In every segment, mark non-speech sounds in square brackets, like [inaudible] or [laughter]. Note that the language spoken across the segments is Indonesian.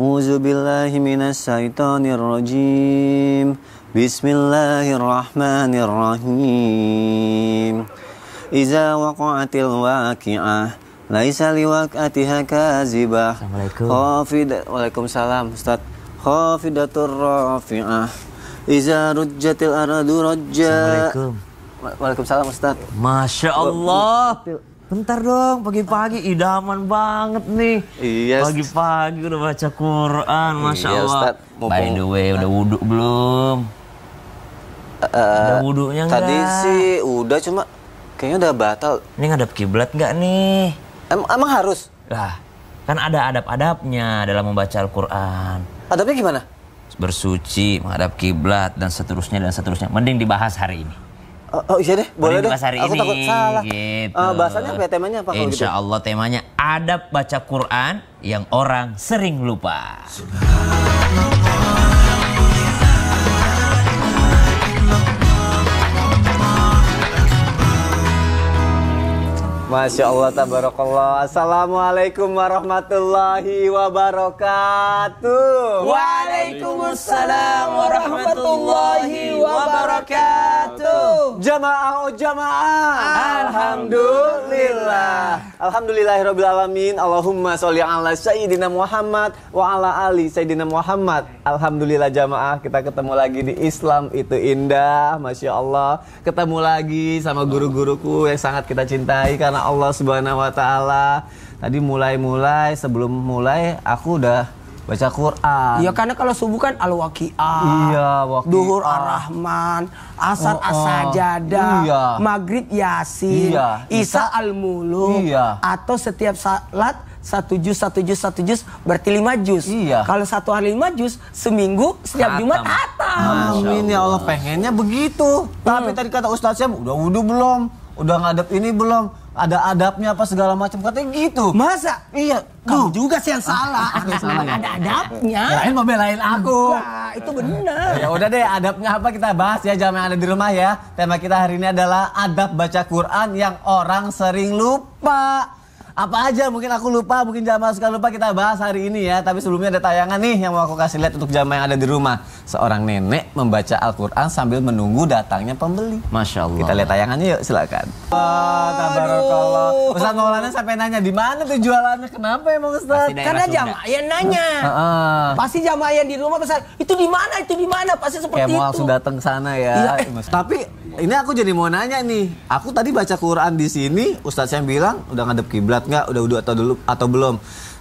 A'udzu billahi minasyaitonir rajim. Bismillahirrahmanirrahim. Iza waqa'atil waqi'ah laisa liwaqatiha kazibah. Assalamualaikum. Khafid Waalaikumsalam Ustaz. Khafidatur rafi'ah. Iza rujjatil aradu rajja. Assalamualaikum. Waalaikumsalam Ustaz. Masya Allah bentar dong pagi-pagi idaman banget nih. Iya. Pagi-pagi udah baca Quran, iya, masya iya, Allah. Ustaz, By the way, udah wudhu belum? Uh, udah wudhunya enggak? Tadi sih udah cuma kayaknya udah batal. Ini ngadap kiblat nggak nih? Em emang harus? Lah, kan ada adab-adabnya dalam membaca Al-Quran. Adabnya gimana? Bersuci, menghadap kiblat dan seterusnya dan seterusnya. Mending dibahas hari ini. Oh, oh iya deh, boleh deh. Aku ini, takut salah. Gitu. Uh, bahasanya apa ya, temanya apa kalau gitu? Insya gitu? Allah temanya adab baca Quran yang orang sering lupa. Subhan Masya Allah, tabarakallah. Assalamualaikum warahmatullahi wabarakatuh. Waalaikumsalam warahmatullahi wabarakatuh. Jamaah, oh jamaah. Alhamdulillah. Alhamdulillahirabbil Allahumma sholli ala sayyidina Muhammad wa ala ali sayyidina Muhammad. Alhamdulillah jamaah, kita ketemu lagi di Islam itu indah. Masya Allah, ketemu lagi sama guru-guruku yang sangat kita cintai karena Allah Subhanahu wa taala. Tadi mulai-mulai sebelum mulai aku udah baca Quran. Iya, karena kalau subuh kan al-waqiah. Iya, waqiah. Duhur ar-Rahman, asar oh, oh. iya. maghrib yasin, iya. isa al-muluk. Iya. Atau setiap salat satu jus, satu jus, satu jus, berarti lima jus. Iya. Kalau satu hari lima jus, seminggu, setiap hatam. Jumat atas. Amin ya Allah, pengennya begitu. Hmm. Tapi tadi kata Ustaz Ustaznya, udah wudhu belum? Udah ngadep ini belum? ada adabnya apa segala macam katanya gitu. Masa? Iya. Kamu Duh. juga sih yang salah. Aku [laughs] salah. Ya? Ada adabnya. Lain membelain aku. itu benar. Ya udah deh, adabnya apa kita bahas ya jam yang ada di rumah ya. Tema kita hari ini adalah adab baca Quran yang orang sering lupa apa aja mungkin aku lupa mungkin jamaah suka lupa kita bahas hari ini ya tapi sebelumnya ada tayangan nih yang mau aku kasih lihat untuk jamaah yang ada di rumah seorang nenek membaca Al-Quran sambil menunggu datangnya pembeli masya Allah kita lihat tayangannya yuk silakan Wah, Ustaz Maulana sampai nanya di mana tuh jualannya kenapa emang Ustaz karena jamaah yang nanya uh, uh. pasti jamaah yang di rumah besar itu di mana itu di mana pasti seperti Kayak itu mau langsung datang sana ya, ya. tapi ini aku jadi mau nanya nih aku tadi baca Quran di sini Ustaz yang bilang udah ngadep kiblat nggak udah wudhu atau dulu atau belum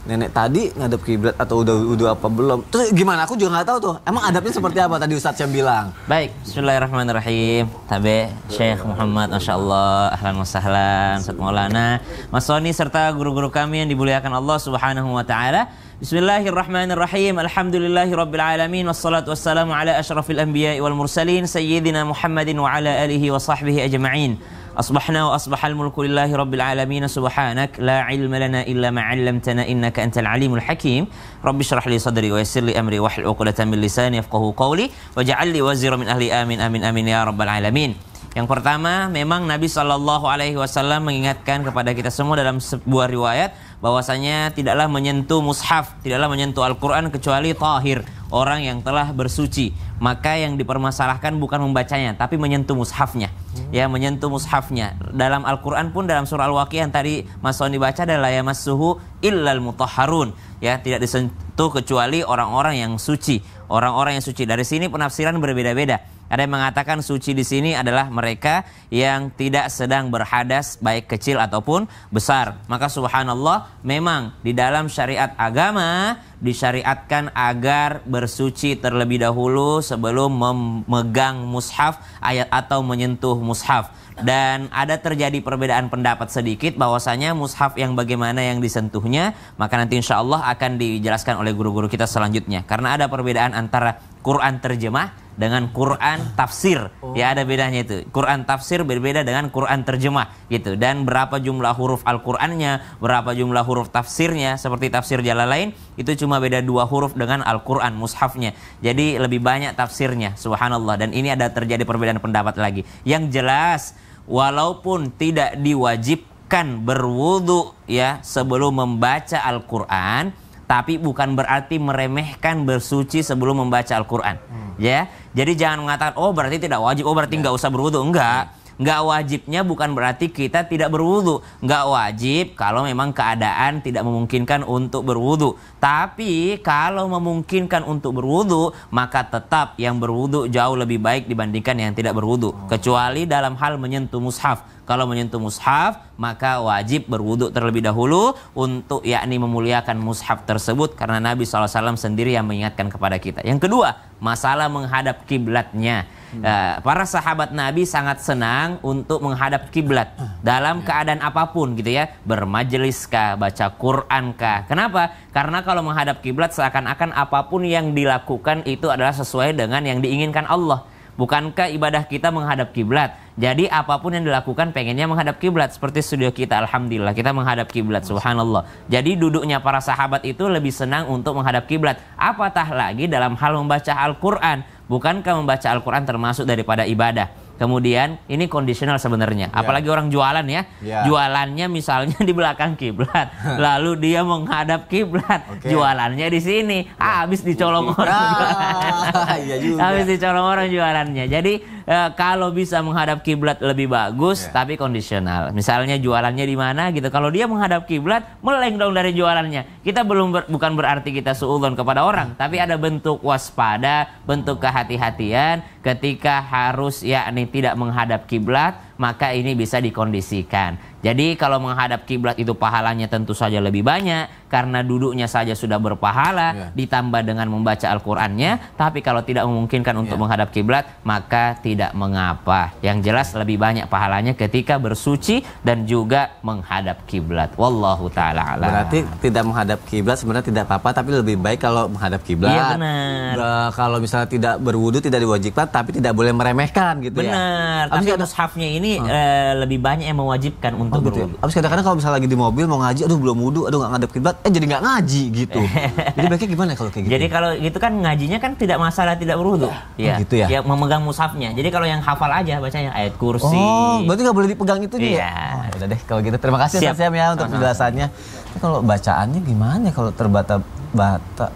nenek tadi ngadep kiblat atau udah wudhu apa belum terus gimana aku juga nggak tahu tuh emang adabnya seperti apa tadi Ustadz yang bilang baik Bismillahirrahmanirrahim tabe Syekh Muhammad Masya Allah ahlan wa sahlan Ustaz Maulana Mas Soni serta guru-guru kami yang dimuliakan Allah Subhanahu wa taala Bismillahirrahmanirrahim. Alhamdulillahi rabbil alamin wassalatu wassalamu ala ashrafil anbiya'i wal mursalin sayyidina Muhammadin wa ala alihi wa sahbihi ajma'in. أصبحنا وأصبح الملك لله رب العالمين سبحانك لا علم لنا إلا ما علمتنا إنك أنت العليم الحكيم رب اشرح لي صدري ويسر لي أمري وحل عقدة من لساني يفقه قولي واجعل لي وزيرا من أهلي آمين آمين آمين يا رب العالمين Yang pertama, memang Nabi Shallallahu Alaihi Wasallam mengingatkan kepada kita semua dalam sebuah riwayat bahwasanya tidaklah menyentuh mushaf, tidaklah menyentuh Al-Quran kecuali tahir, orang yang telah bersuci. Maka yang dipermasalahkan bukan membacanya, tapi menyentuh mushafnya ya menyentuh mushafnya. Dalam Al-Qur'an pun dalam surah Al-Waqiah yang tadi Mas Soni baca adalah ya Suhu illal mutahharun, ya tidak disentuh kecuali orang-orang yang suci. Orang-orang yang suci. Dari sini penafsiran berbeda-beda ada yang mengatakan suci di sini adalah mereka yang tidak sedang berhadas baik kecil ataupun besar. Maka subhanallah memang di dalam syariat agama disyariatkan agar bersuci terlebih dahulu sebelum memegang mushaf ayat atau menyentuh mushaf. Dan ada terjadi perbedaan pendapat sedikit bahwasanya mushaf yang bagaimana yang disentuhnya maka nanti insya Allah akan dijelaskan oleh guru-guru kita selanjutnya. Karena ada perbedaan antara Quran terjemah dengan Quran tafsir. Oh. Ya ada bedanya itu. Quran tafsir berbeda dengan Quran terjemah gitu. Dan berapa jumlah huruf Al-Qur'annya, berapa jumlah huruf tafsirnya seperti tafsir jalan lain itu cuma beda dua huruf dengan Al-Qur'an mushafnya. Jadi lebih banyak tafsirnya. Subhanallah. Dan ini ada terjadi perbedaan pendapat lagi. Yang jelas walaupun tidak diwajibkan berwudu ya sebelum membaca Al-Qur'an tapi bukan berarti meremehkan bersuci sebelum membaca Al-Qur'an. Hmm. Ya. Jadi jangan mengatakan oh berarti tidak wajib, oh berarti ya. nggak ya. usah berwudu. Enggak. Hmm. Nggak wajibnya bukan berarti kita tidak berwudu. Nggak wajib kalau memang keadaan tidak memungkinkan untuk berwudu. Tapi kalau memungkinkan untuk berwudu, maka tetap yang berwudu jauh lebih baik dibandingkan yang tidak berwudu. Oh. Kecuali dalam hal menyentuh mushaf kalau menyentuh mushaf maka wajib berwudu terlebih dahulu untuk yakni memuliakan mushaf tersebut karena Nabi SAW sendiri yang mengingatkan kepada kita. Yang kedua, masalah menghadap kiblatnya. Hmm. Eh, para sahabat Nabi sangat senang untuk menghadap kiblat dalam ya. keadaan apapun gitu ya. Bermajelis kah, baca Quran kah. Kenapa? Karena kalau menghadap kiblat seakan-akan apapun yang dilakukan itu adalah sesuai dengan yang diinginkan Allah. Bukankah ibadah kita menghadap kiblat? Jadi apapun yang dilakukan pengennya menghadap kiblat seperti studio kita alhamdulillah kita menghadap kiblat subhanallah. Jadi duduknya para sahabat itu lebih senang untuk menghadap kiblat. Apatah lagi dalam hal membaca Al-Qur'an Bukankah membaca Al-Quran termasuk daripada ibadah? Kemudian ini kondisional sebenarnya. Ya. Apalagi orang jualan ya. Yeah. Jualannya misalnya [laughs] di belakang kiblat, [laughs] lalu dia menghadap kiblat. Okay. Jualannya di sini. Yeah. habis dicolong orang. Ah, iya habis dicolong orang jualannya. Jadi e, kalau bisa menghadap kiblat lebih bagus yeah. tapi kondisional. Misalnya jualannya di mana gitu. Kalau dia menghadap kiblat, meleng dong dari jualannya. Kita belum ber, bukan berarti kita suudzon kepada orang, tapi ada bentuk waspada, bentuk kehati-hatian ketika harus yakni tidak menghadap kiblat, maka ini bisa dikondisikan. Jadi kalau menghadap kiblat itu pahalanya tentu saja lebih banyak, karena duduknya saja sudah berpahala yeah. ditambah dengan membaca Al-Qur'annya tapi kalau tidak memungkinkan untuk yeah. menghadap kiblat maka tidak mengapa yang jelas lebih banyak pahalanya ketika bersuci dan juga menghadap kiblat wallahu taala berarti tidak menghadap kiblat sebenarnya tidak apa-apa tapi lebih baik kalau menghadap kiblat iya benar uh, kalau misalnya tidak berwudu tidak diwajibkan tapi tidak boleh meremehkan gitu ya. benar ya. tapi ada... mushafnya ini uh. uh, lebih banyak yang mewajibkan untuk oh, gitu ya? berwudu habis abis kadang-kadang kalau misalnya lagi di mobil mau ngaji aduh belum wudu aduh nggak ngadep kiblat eh jadi nggak ngaji gitu. [laughs] jadi baiknya gimana kalau kayak gitu? Jadi kalau gitu kan ngajinya kan tidak masalah tidak berwudu. Ah, iya. Oh, gitu ya. Ya memegang musafnya Jadi kalau yang hafal aja bacanya ayat kursi. Oh, berarti nggak boleh dipegang itu dia. Iya. Oh, ya udah deh kalau gitu. Terima kasih Siap. Siap ya untuk penjelasannya. Nah. Kalau bacaannya gimana kalau terbata-bata?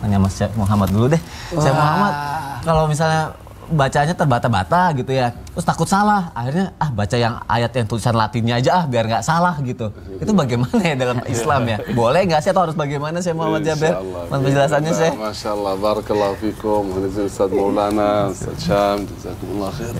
Hanya Mas Muhammad dulu deh. Mas Muhammad kalau misalnya bacanya terbata-bata gitu ya. Terus takut salah. Akhirnya ah baca yang ayat yang tulisan Latinnya aja ah biar nggak salah gitu. Itu bagaimana ya dalam Islam ya? Boleh nggak sih atau harus bagaimana sih Muhammad Jaber? Mas penjelasannya sih. Masya Allah, barakallahu fikum. Ustaz Maulana, Ustaz Syam, Jazakumullah khair.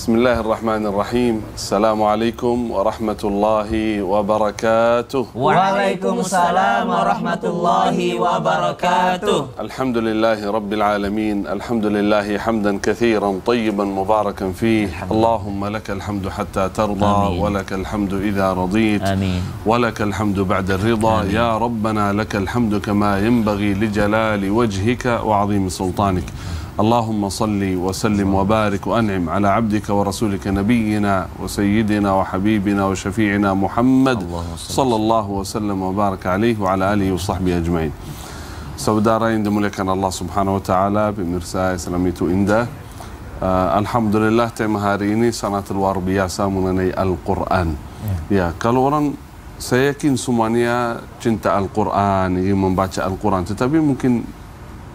بسم الله الرحمن الرحيم السلام عليكم ورحمة الله وبركاته وعليكم السلام ورحمة الله وبركاته الحمد لله رب العالمين الحمد لله حمدا كثيرا طيبا مباركا فيه الحمد. اللهم لك الحمد حتى ترضى آمين. ولك الحمد إذا رضيت آمين. ولك الحمد بعد الرضا آمين. يا ربنا لك الحمد كما ينبغي لجلال وجهك وعظيم سلطانك اللهم صل وسلم وبارك وانعم على عبدك ورسولك نبينا وسيدنا وحبيبنا وشفيعنا محمد صلى الله وسلم وبارك عليه وعلى اله وصحبه اجمعين سودارا عند دملكنا الله سبحانه وتعالى بمرساء تو اندا الحمد لله تم هاريني سنة الوارب يا سامونني القرآن يا كالورا سيكين سمانيا جنت القرآن يمن باتش القرآن تتبين ممكن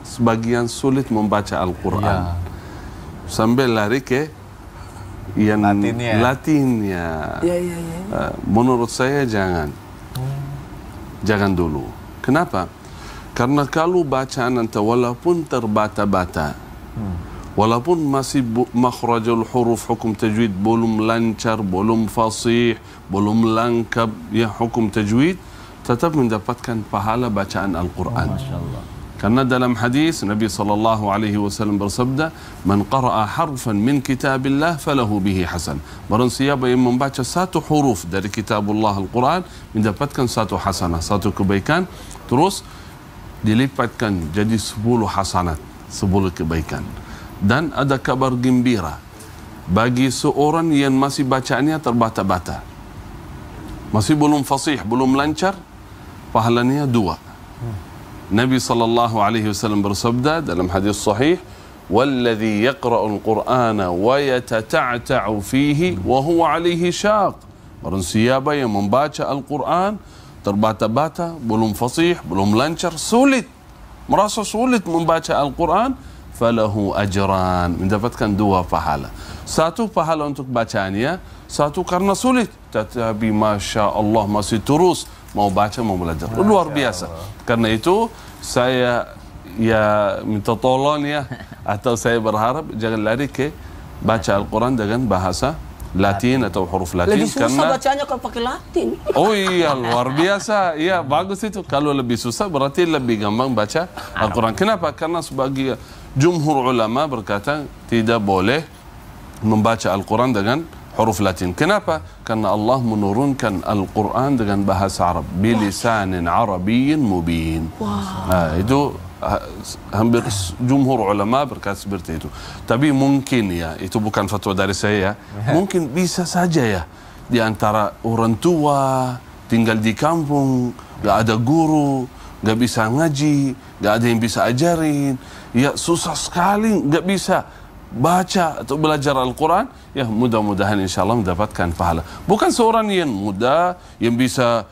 sebagian sulit membaca Al-Quran. Ya. Sambil lari ke yang Latinnya. Latinnya. Ya, ya, ya. Eh, menurut saya jangan. Hmm. Jangan dulu. Kenapa? Karena kalau bacaan anda walaupun terbata-bata, hmm. walaupun masih makhrajul huruf hukum tajwid belum lancar, belum fasih, belum lengkap ya hukum tajwid, tetap mendapatkan pahala bacaan Al-Quran. Oh, karena dalam hadis Nabi sallallahu alaihi wasallam bersabda, "Man qara'a harfan min kitabillah falahu bihi hasan." Barang siapa yang membaca satu huruf dari kitabullah Al-Quran mendapatkan satu hasanah, satu kebaikan, terus dilipatkan jadi 10 hasanat, 10 kebaikan. Dan ada kabar gembira bagi seorang yang masih bacaannya terbata-bata. Masih belum fasih, belum lancar, pahalanya dua. نبي صلى الله عليه وسلم برسبدا دلم حديث صحيح والذي يقرأ القرآن ويتتعتع فيه وهو عليه شاق برنسيابا يمن باشا القرآن ترباتا باتا بلوم فصيح بلوم لانشر سولت مراسو سولت من باشا القرآن فله أجران من دفت كان دوا فحالة ساتو فحالة انتك باتانيا ساتو كرنا سولت تتابي ما شاء الله ما ستروس mau baca mau belajar nah, luar biasa karena itu saya ya minta tolong ya atau saya berharap jangan lari ke baca Al-Quran dengan bahasa Latin atau huruf Latin lebih susah karena bacanya kalau pakai Latin. Oh iya luar biasa, iya bagus itu. Kalau lebih susah berarti lebih gampang baca Al-Quran. Kenapa? Karena sebagai jumhur ulama berkata tidak boleh membaca Al-Quran dengan huruf Latin. Kenapa? Karena Allah menurunkan Al-Quran dengan bahasa Arab. Bilisanin Arabiyin mubin. Wow. Nah, itu hampir jumhur ulama berkata seperti itu. Tapi mungkin ya, itu bukan fatwa dari saya ya. [laughs] Mungkin bisa saja ya, di antara orang tua, tinggal di kampung, gak ada guru, gak bisa ngaji, gak ada yang bisa ajarin. Ya susah sekali, gak bisa baca atau belajar Al-Quran, ya mudah-mudahan insya Allah mendapatkan pahala. Bukan seorang yang muda, yang bisa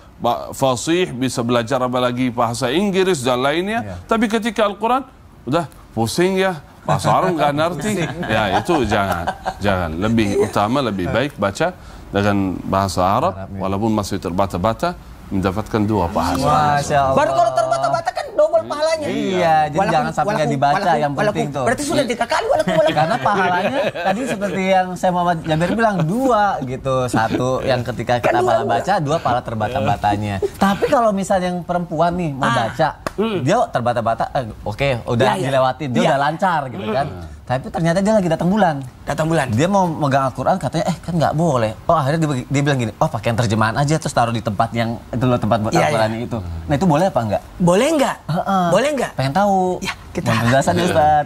fasih, bisa belajar apa lagi bahasa Inggris dan lainnya. Ya. Tapi ketika Al-Quran, udah pusing ya, bahasa Arab nggak ngerti. Ya itu jangan, jangan. Lebih utama, lebih ya. baik baca dengan bahasa Arab, ya. walaupun masih terbata-bata mendapatkan dua pahala. Baru kalau terbata-bata kan double iya. pahalanya. Iya, iya, jadi walaupun, jangan sampai nggak dibaca walaupun, yang penting walaupun, tuh. Berarti sudah tiga kali walaupun, walaupun. Karena pahalanya tadi seperti yang saya Muhammad Jabir bilang dua gitu. Satu yang ketika kita kan pahala baca, dua pahala terbata-batanya. Tapi kalau misalnya yang perempuan nih mau ah. baca, hmm. dia terbata-bata, eh, oke okay, udah ya, ya. dilewatin, dia ya. udah lancar gitu kan. Hmm. Tapi ternyata dia lagi datang bulan. Datang bulan. Dia mau megang Al-Qur'an katanya eh kan nggak boleh. Oh akhirnya dia, dia bilang gini, "Oh pakai yang terjemahan aja terus taruh di tempat yang itu loh tempat buat iya, Al-Qur'an iya. itu." Nah, itu boleh apa enggak? Boleh enggak? Uh -uh. Boleh enggak? Pengen tahu. Ya, kita penjelasan ya, iya. Ustaz.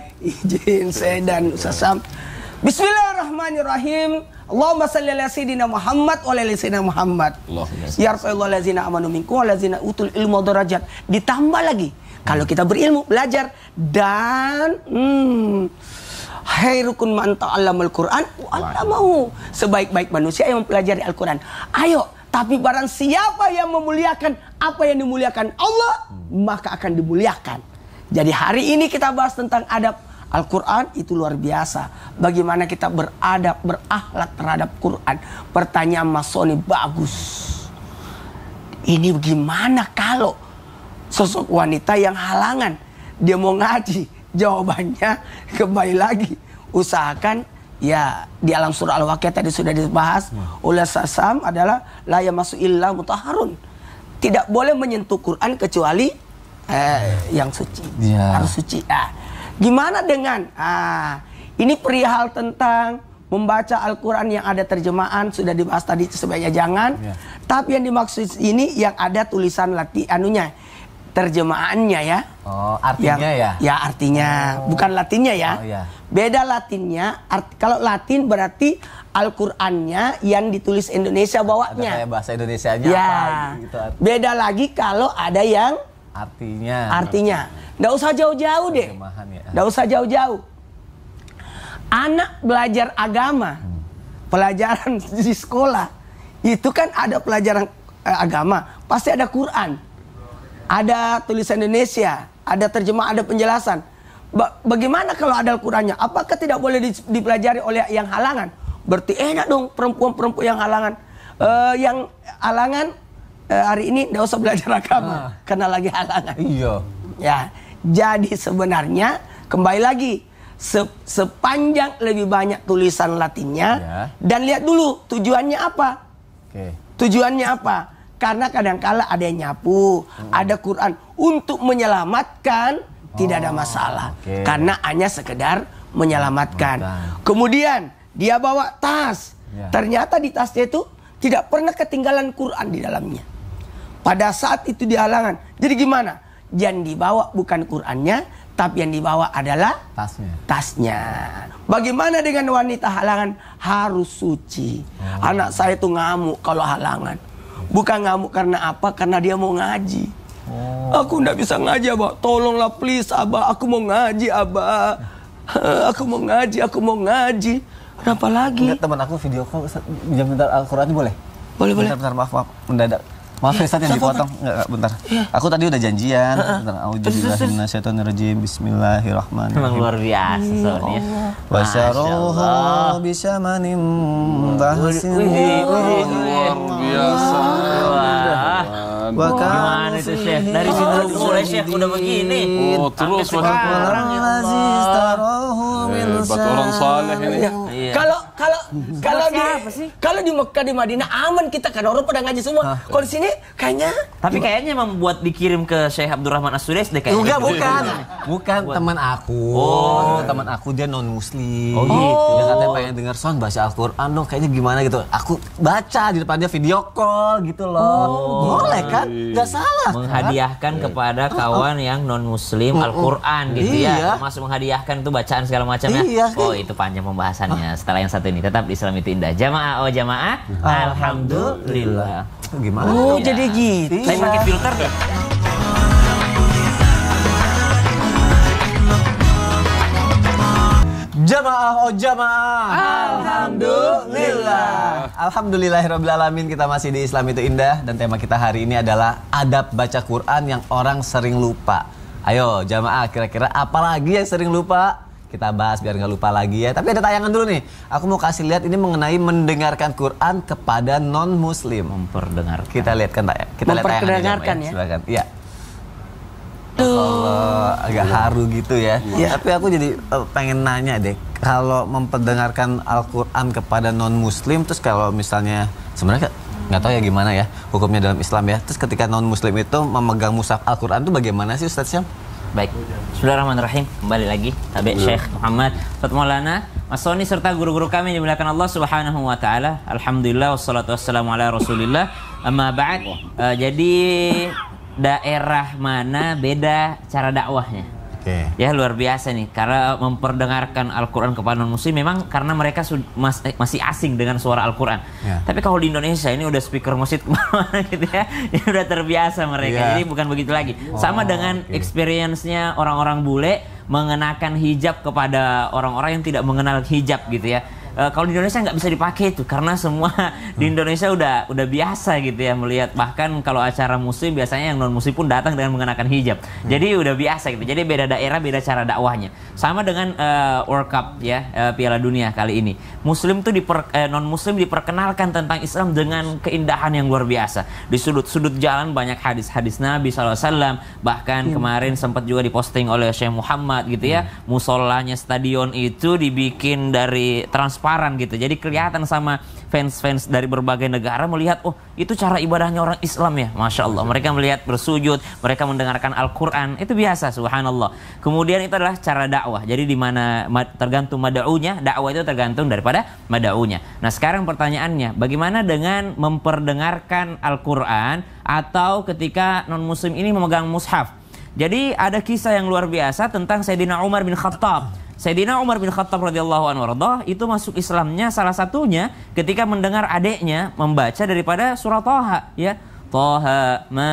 Izin saya dan Ustaz Sam. Bismillahirrahmanirrahim. Allahumma salli ala sayyidina Muhammad wa ala sayyidina Muhammad. Ya Rasulullah lazina amanu minku wa lazina utul ilmu darajat. Ditambah lagi, kalau kita berilmu, belajar dan hmm, khairukum man ta'allamal Qur'an wa mau Sebaik-baik manusia yang mempelajari Al-Qur'an. Ayo, tapi barang siapa yang memuliakan apa yang dimuliakan Allah, hmm. maka akan dimuliakan. Jadi hari ini kita bahas tentang adab Al-Quran itu luar biasa. Bagaimana kita beradab, berakhlak terhadap Quran. Pertanyaan Mas Sony bagus. Ini gimana kalau sosok wanita yang halangan. Dia mau ngaji Jawabannya [laughs] kembali lagi usahakan ya di alam surah Al-Waqiah tadi sudah dibahas hmm. oleh Sasam adalah layak masuk ilah mutaharun. Tidak boleh menyentuh Quran kecuali eh, yang suci. ya. Harus suci. Ah. Gimana dengan ah ini perihal tentang membaca Al-Quran yang ada terjemahan sudah dibahas tadi sebaiknya jangan. ya. Tapi yang dimaksud ini yang ada tulisan lati anunya terjemahannya ya. Oh, artinya yang, ya? Ya, artinya. Oh. Bukan latinnya ya. Oh, iya. Beda latinnya. Art, kalau latin berarti Al-Qur'annya yang ditulis Indonesia bawanya. Ada kayak bahasa indonesia ya. apa gitu. Beda lagi kalau ada yang artinya. Artinya. Nggak usah jauh-jauh deh. Ya. Nggak usah jauh-jauh. Anak belajar agama, hmm. pelajaran [laughs] di sekolah, itu kan ada pelajaran eh, agama, pasti ada Quran ada tulisan Indonesia, ada terjemah, ada penjelasan. Ba bagaimana kalau ada Al-Qur'annya? Apakah tidak boleh di dipelajari oleh yang halangan? Berarti enak dong perempuan-perempuan yang halangan. Uh, yang halangan uh, hari ini tidak usah belajar agama ah. karena lagi halangan. Iya. Ya. Jadi sebenarnya kembali lagi se sepanjang lebih banyak tulisan Latinnya ya. dan lihat dulu tujuannya apa. Okay. Tujuannya apa? Karena kadangkala ada yang nyapu, hmm. ada Quran untuk menyelamatkan oh, tidak ada oh, masalah. Okay. Karena hanya sekedar menyelamatkan. Bukan. Kemudian dia bawa tas. Ya. Ternyata di tasnya itu tidak pernah ketinggalan Quran di dalamnya. Pada saat itu dihalangan, Jadi gimana? Yang dibawa bukan Qurannya, tapi yang dibawa adalah tasnya. Tasnya. Bagaimana dengan wanita halangan? Harus suci. Oh. Anak saya itu ngamuk kalau halangan. Bukan ngamuk karena apa? Karena dia mau ngaji. Oh. Aku ndak bisa ngaji, Abah. Tolonglah please, Abah. Aku mau ngaji, Abah. [laughs] aku mau ngaji, aku mau ngaji. Kenapa lagi? Enggak, teman aku video call jam minta Al-Qur'an boleh? Boleh, bentar, boleh. Bentar, bentar, maaf, maaf. Mendadak. Maaf ya, Ustaz yang dipotong. Enggak, enggak, bentar. Ya. Aku tadi udah janjian. Bentar. Auzubillahiminasyaitonirrajim. Bismillahirrahmanirrahim. Memang luar biasa soalnya. Wasyaruha bisa manim bahasin. Luar biasa. Bahkan gimana itu Chef? Dari sini dulu mulai Chef udah begini. Oh, terus waktu orang aziz tarahu min orang saleh ini. Iya. Kalau kalau hmm. kalau di kalau di Mekah di Madinah aman kita kan orang pada ngaji semua. Ah. Kalau di sini kayaknya tapi kayaknya emang buat dikirim ke Syekh Abdurrahman As-Sudais deh kayaknya. Enggak, gitu. bukan. Bukan teman aku. Oh, teman aku dia non muslim. Oh, gitu. Dia katanya pengen dengar sound bahasa Al-Qur'an dong kayaknya gimana gitu. Aku baca di depan dia video call gitu loh. Oh. Boleh kan? Enggak salah. Menghadiahkan kepada ah, ah. kawan yang non muslim Al-Qur'an gitu ya. Iya. Termasuk menghadiahkan tuh bacaan segala macamnya. Iya oh, itu panjang pembahasannya setelah yang satu satu ini tetap Islam itu indah. Jamaah oh jamaah. Alhamdulillah. Alhamdulillah. Gimana? Oh, ya. jadi gitu. Saya pakai filter deh. Jamaah oh jamaah. Alhamdulillah. Alhamdulillahirabbil alamin kita masih di Islam itu indah dan tema kita hari ini adalah adab baca Quran yang orang sering lupa. Ayo jamaah kira-kira apa lagi yang sering lupa? kita bahas biar nggak lupa lagi ya. Tapi ada tayangan dulu nih. Aku mau kasih lihat ini mengenai mendengarkan Quran kepada non Muslim. Memperdengarkan. Kita lihat kan tayang. Kita lihat tayangan ya. ya. Silakan. Iya. Kalau agak haru gitu ya. Iya. Tapi aku jadi eh, pengen nanya deh, kalau memperdengarkan Al-Quran kepada non-Muslim, terus kalau misalnya sebenarnya nggak tahu ya gimana ya hukumnya dalam Islam ya. Terus ketika non-Muslim itu memegang musaf Al-Quran itu bagaimana sih Ustaz Syam? Baik. Bismillahirrahmanirrahim. Kembali lagi Tabe ya. Syekh Muhammad Fat Maulana, Mas Soni serta guru-guru kami dimuliakan Allah Subhanahu wa taala. Alhamdulillah wassalatu wassalamu ala Rasulillah. Amma ba'd. Uh, jadi daerah mana beda cara dakwahnya? okay. ya luar biasa nih karena eh, memperdengarkan Al-Quran kepada non muslim memang karena mereka eh, masih asing dengan suara Al-Quran yeah. tapi kalau di Indonesia ini udah speaker masjid [laughs] kemana gitu ya ini udah terbiasa mereka yeah. jadi bukan begitu lagi oh, sama dengan okay. experience-nya orang-orang bule mengenakan hijab kepada orang-orang yang tidak mengenal hijab gitu ya Eh, kalau di Indonesia nggak bisa dipakai itu karena semua [laughs] di hmm. Indonesia udah udah biasa gitu ya melihat bahkan kalau acara muslim biasanya yang non muslim pun datang dengan mengenakan hijab hmm. jadi udah biasa gitu jadi beda daerah beda cara dakwahnya sama dengan uh, World Cup ya uh, Piala Dunia kali ini muslim tuh diper uh, non muslim diperkenalkan tentang Islam dengan keindahan yang luar biasa di sudut-sudut jalan banyak hadis-hadis Nabi SAW bahkan hmm. kemarin sempat juga diposting oleh Syekh Muhammad gitu ya hmm. musolanya stadion itu dibikin dari transparan transparan gitu. Jadi kelihatan sama fans-fans dari berbagai negara melihat, oh itu cara ibadahnya orang Islam ya, masya Allah. Mereka melihat bersujud, mereka mendengarkan Al-Quran, itu biasa, subhanallah. Kemudian itu adalah cara dakwah. Jadi di mana tergantung madaunya, dakwah itu tergantung daripada madaunya. Nah sekarang pertanyaannya, bagaimana dengan memperdengarkan Al-Quran atau ketika non-muslim ini memegang mushaf? Jadi ada kisah yang luar biasa tentang Sayyidina Umar bin Khattab Sayyidina Umar bin Khattab radhiyallahu anhu itu masuk Islamnya salah satunya ketika mendengar adiknya membaca daripada surah Toha ya Toha ma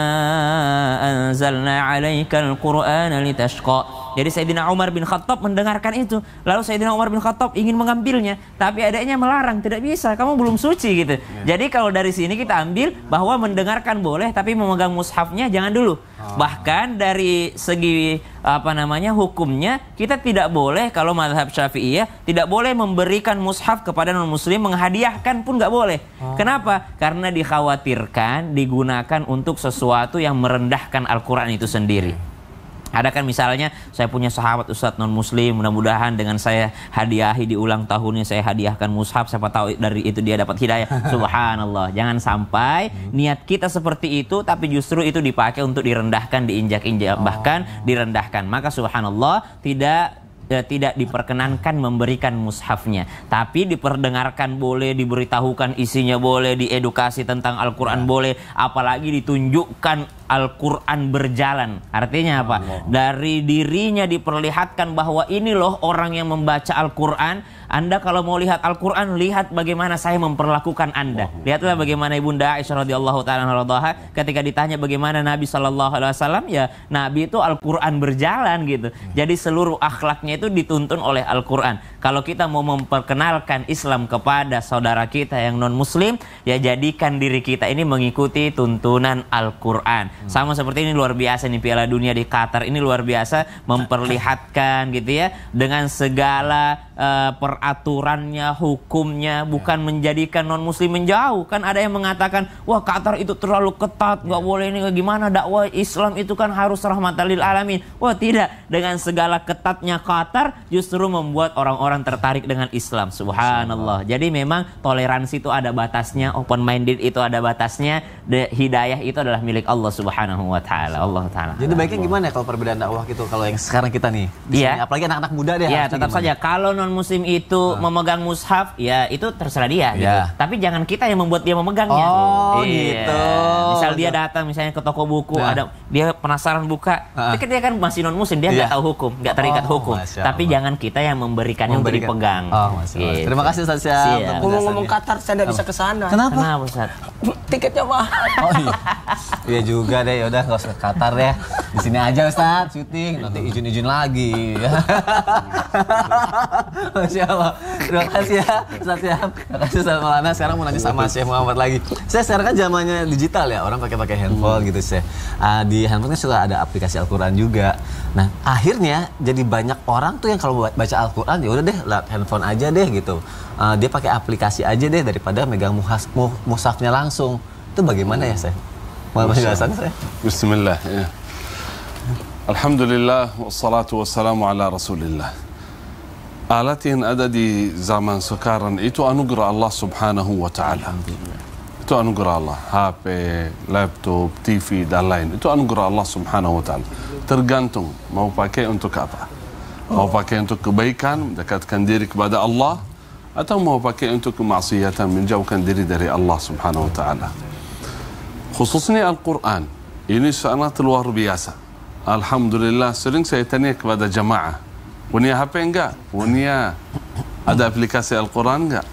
anzalna alaikal qur'ana litashqa jadi Sayyidina Umar bin Khattab mendengarkan itu lalu Sayyidina Umar bin Khattab ingin mengambilnya tapi adiknya melarang tidak bisa kamu belum suci gitu ya. jadi kalau dari sini kita ambil bahwa mendengarkan boleh tapi memegang mushafnya jangan dulu Oh. Bahkan dari segi apa namanya hukumnya kita tidak boleh kalau madhab syafi'iyah tidak boleh memberikan mushaf kepada non muslim menghadiahkan pun nggak boleh. Oh. Kenapa? Karena dikhawatirkan digunakan untuk sesuatu yang merendahkan Al-Quran itu sendiri. Ada kan misalnya saya punya sahabat Ustadz non muslim, mudah-mudahan dengan saya hadiahi di ulang tahunnya saya hadiahkan mushaf, siapa tahu dari itu dia dapat hidayah. [laughs] Subhanallah. Jangan sampai hmm. niat kita seperti itu tapi justru itu dipakai untuk direndahkan, diinjak-injak, oh. bahkan direndahkan. Maka subhanallah tidak eh, tidak diperkenankan memberikan mushafnya tapi diperdengarkan boleh diberitahukan isinya boleh diedukasi tentang Al-Qur'an ya. boleh apalagi ditunjukkan Al-Quran berjalan. Artinya apa? Allah. Dari dirinya diperlihatkan bahwa ini loh orang yang membaca Al-Quran. Anda kalau mau lihat Al-Quran, lihat bagaimana saya memperlakukan Anda. Allah. Lihatlah bagaimana Ibunda Aisyah radhiyallahu taala ketika ditanya bagaimana Nabi Shallallahu alaihi wasallam ya Nabi itu Al-Quran berjalan gitu. Hmm. Jadi seluruh akhlaknya itu dituntun oleh Al-Quran kalau kita mau memperkenalkan Islam kepada saudara kita yang non muslim ya jadikan diri kita ini mengikuti tuntunan Al-Qur'an. Hmm. Sama seperti ini luar biasa nih Piala Dunia di Qatar ini luar biasa memperlihatkan gitu ya dengan segala Eh, peraturannya, hukumnya, bukan ya. menjadikan non muslim menjauh. Kan ada yang mengatakan, "Wah, Qatar itu terlalu ketat, nggak ya. boleh ini gimana dakwah Islam itu kan harus rahmatan lil alamin." Wah, tidak. Dengan segala ketatnya Qatar justru membuat orang-orang tertarik dengan Islam. Subhanallah. Jadi memang toleransi itu ada batasnya, open minded itu ada batasnya, the hidayah itu adalah milik Allah Subhanahu wa taala. Allah taala. Jadi baiknya gimana ya kalau perbedaan dakwah gitu kalau yang sekarang kita nih? Iya. Apalagi anak-anak muda deh. Iya, tetap saja kalau non muslim itu ah. memegang mushaf ya itu terserah dia yeah. gitu. Ya. Tapi jangan kita yang membuat dia memegangnya. Oh yeah. gitu. Misal dia datang misalnya ke toko buku nah. ada dia penasaran buka, tiketnya ah. tapi dia kan masih non muslim dia nggak yeah. tahu hukum, nggak terikat oh, hukum. Tapi jangan kita yang memberikannya memberikan. untuk dipegang. Oh, gitu. Terima kasih Ustaz ya Ngomong-ngomong Qatar saya nggak bisa ke sana. Kenapa? Kenapa Ustaz? Tiketnya mahal. Oh iya. Iya juga deh, yaudah nggak usah ke Qatar deh. Ya. Di sini aja Ustaz syuting, nanti izin-izin lagi. Ya. Masya [laughs] Allah. Terima kasih ya, Ustaz Syahab. Terima kasih Ustaz Maulana. Sekarang mau nanya sama Syekh Muhammad lagi. Saya sekarang kan zamannya digital ya, orang pakai-pakai handphone hmm. gitu, Syekh. Uh, ah, di handphone kan ada aplikasi Al-Quran juga. Nah, akhirnya jadi banyak orang tuh yang kalau baca Al-Quran, ya udah deh, lihat handphone aja deh gitu. Uh, dia pakai aplikasi aja deh daripada megang muhas, mu, musafnya langsung. Itu bagaimana ya, Syekh? Mau penjelasan, Syekh? Bismillah. Ya. Alhamdulillah wassalatu wassalamu ala Rasulillah. التي أددي زمان سكارن إتو أنقرا الله سبحانه وتعالى إتو أنقرا الله هابي لابتوب تي في دالين إتو أنقرا الله سبحانه وتعالى ترغنتم ما هو باكي أنتو كابا ما هو باكي أنتو كبيكان دكات كان ديرك بعد الله أتو ما هو باكي أنتو كمعصية من جو كان ديري داري الله سبحانه وتعالى خصوصني القرآن إني سؤالات الوار بياسة الحمد لله سرين سيتنيك بعد جماعه Punya HP enggak? Punya. Ada aplikasi Al-Quran enggak?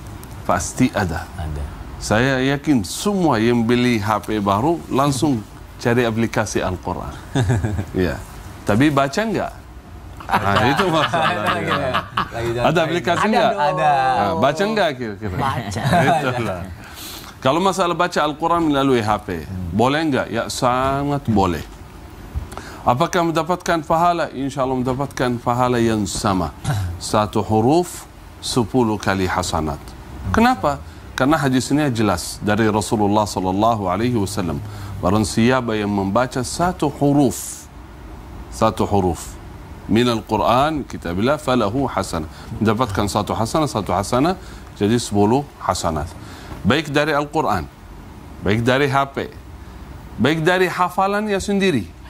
Pasti ada. Ada. Saya yakin semua yang beli HP baru langsung cari aplikasi Al-Quran. [laughs] ya. Tapi baca enggak? Nah, itu masalah Ada, aplikasi enggak? Ada. Nah, baca enggak kira-kira? Baca. [laughs] Itulah. Kalau masalah baca Al-Quran melalui HP, hmm. boleh enggak? Ya sangat boleh. Apakah mendapatkan pahala? Insya Allah mendapatkan pahala yang sama. [laughs] Satu huruf, sepuluh kali hasanat. Kenapa? Karena hadis ini jelas dari Rasulullah Sallallahu Alaihi Wasallam. Barang siapa yang membaca satu huruf, satu huruf min al-Quran kita bilang falahu hasanah. Mendapatkan satu hasanah, satu hasanah jadi sepuluh hasanat. Baik dari Al-Quran, baik dari HP, baik dari hafalan hafalannya sendiri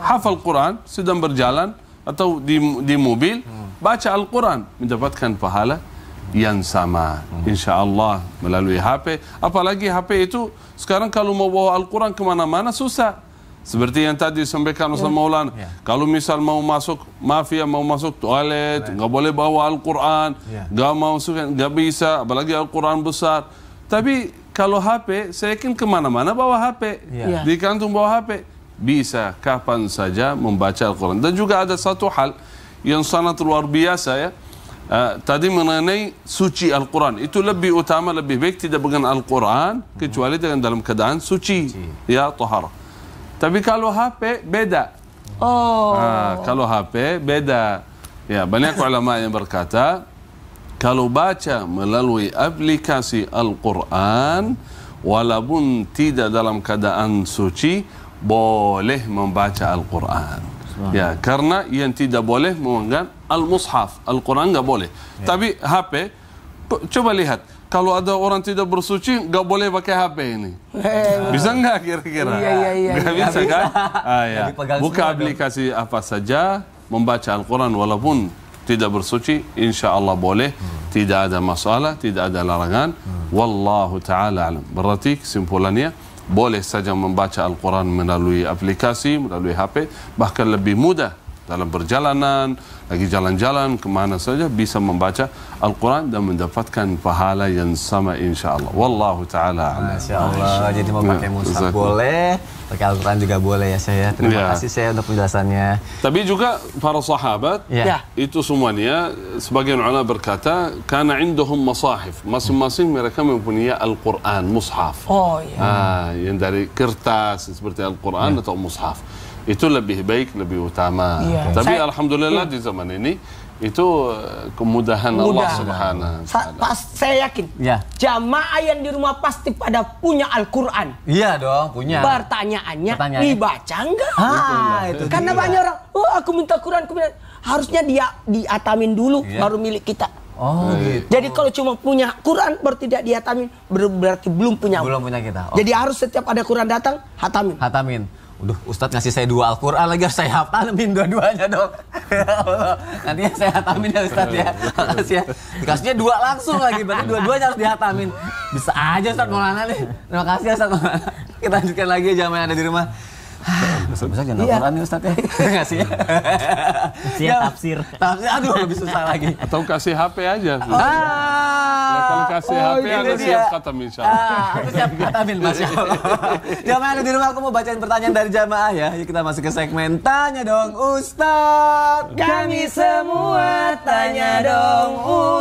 hafal Quran sedang berjalan atau di di mobil baca Al-Quran mendapatkan pahala yang sama insya Allah melalui HP apalagi HP itu sekarang kalau mau bawa Al-Quran kemana-mana susah seperti yang tadi sampaikan Ustaz ya. Maulana ya. kalau misal mau masuk mafia mau masuk toilet nggak boleh bawa Al-Quran ya. nggak yeah. mau masuk nggak bisa apalagi Al-Quran besar tapi kalau HP saya yakin kemana-mana bawa HP Yeah. Ya. di kantung bawa HP bisa kapan saja membaca Al-Quran. Dan juga ada satu hal yang sangat luar biasa ya. Uh, tadi mengenai suci Al-Quran itu lebih utama lebih baik tidak dengan Al-Quran kecuali dengan dalam keadaan suci ya tohara tapi kalau HP beda oh ah, kalau HP beda ya banyak ulama yang berkata kalau baca melalui aplikasi Al-Quran walaupun tidak dalam keadaan suci boleh membaca Al-Quran. Ya, karena yang tidak boleh memegang Al-Mushaf. Al-Quran nggak boleh. Ya. Tapi HP, coba lihat. Kalau ada orang tidak bersuci, nggak boleh pakai HP ini. Bisa nggak kira-kira? Iya, iya, iya. Nggak iya. bisa, kan? [laughs] Ah, ya. Buka aplikasi apa saja, membaca Al-Quran walaupun tidak bersuci, insya Allah boleh. Hmm. Tidak ada masalah, tidak ada larangan. Hmm. Wallahu ta'ala alam. Berarti kesimpulannya, boleh saja membaca Al-Quran melalui aplikasi, melalui HP, bahkan lebih mudah dalam perjalanan, lagi jalan-jalan kemana saja bisa membaca Al-Quran dan mendapatkan pahala yang sama insya Allah. Wallahu ta'ala. Masya Allah. Jadi mau pakai ya, mushaf boleh, pakai Al-Quran juga boleh ya saya. Terima ya. kasih saya untuk penjelasannya. Tapi juga para sahabat, ya. ya. itu semuanya sebagian ulama berkata, karena indahum masahif. Masing-masing mereka mempunyai Al-Quran, mushaf. Oh iya. Ah, yang dari kertas seperti Al-Quran ya. atau mushaf itu lebih baik lebih utama. Iya. Tapi Saya, alhamdulillah iya. di zaman ini itu eh, kemudahan Mudah. Allah Subhanahu Sa saya yakin ya. jamaah yang di rumah pasti pada punya Al-Qur'an. Iya dong, punya. Pertanyaannya, Pertanyaannya. dibaca enggak? ha, ah, itu, itu Karena banyak orang, "Oh, aku minta Qur'an, aku minta. Harusnya dia diatamin dulu iya. baru milik kita. Oh, eh, gitu. Jadi kalau cuma punya Quran berarti tidak dihatamin berarti belum punya. Belum punya kita. Oh. Jadi harus setiap ada Quran datang hatamin. Hatamin. Udah, Ustadz ngasih saya dua Al-Quran lagi harus saya hafalin dua-duanya dong. [laughs] Nantinya saya hatamin ya Ustadz ya. Makasih ya. Dikasihnya dua langsung lagi, berarti dua-duanya harus dihatamin. Bisa aja Ustadz Maulana nih. Terima kasih ya Ustadz Maulana. Kita lanjutkan lagi ya, jangan yang ada di rumah. Ah, besar bisa jangan iya. Al-Quran ya Ustaz [laughs] ya. Enggak sih. Siap ya, tafsir. Tafsir, aduh lebih susah lagi. Atau kasih HP aja. Oh, ah. Ya, kalau kasih oh, HP, aku siap kata insya Ah, aku siap katamin, Masya Allah. Jamaah di rumah, aku mau bacain pertanyaan dari jamaah ya. Yuk kita masuk ke segmen Tanya Dong Ustaz. Kami semua Tanya Dong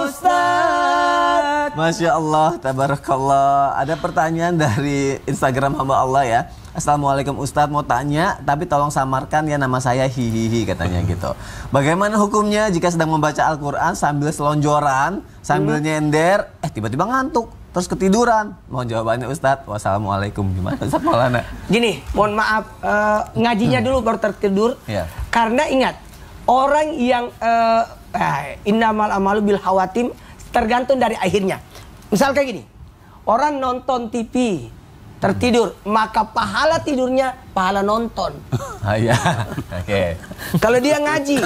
Ustaz. Masya Allah, tabarakallah. Ada pertanyaan dari Instagram hamba Allah ya. Assalamualaikum Ustadz mau tanya tapi tolong samarkan ya nama saya hihihi katanya gitu. Bagaimana hukumnya jika sedang membaca Al-Qur'an sambil selonjoran, sambil hmm. nyender, eh tiba-tiba ngantuk, terus ketiduran? Mau jawabannya Ustadz. Wassalamualaikum gimana Ustadz Maulana? Gini, mohon maaf uh, ngajinya hmm. dulu baru tertidur. Yeah. Karena ingat, orang yang uh, eh, innamal amalu bil hawatim tergantung dari akhirnya. Misal kayak gini, orang nonton TV tertidur maka pahala tidurnya pahala nonton. Ah, iya. Oke. Kalau dia ngaji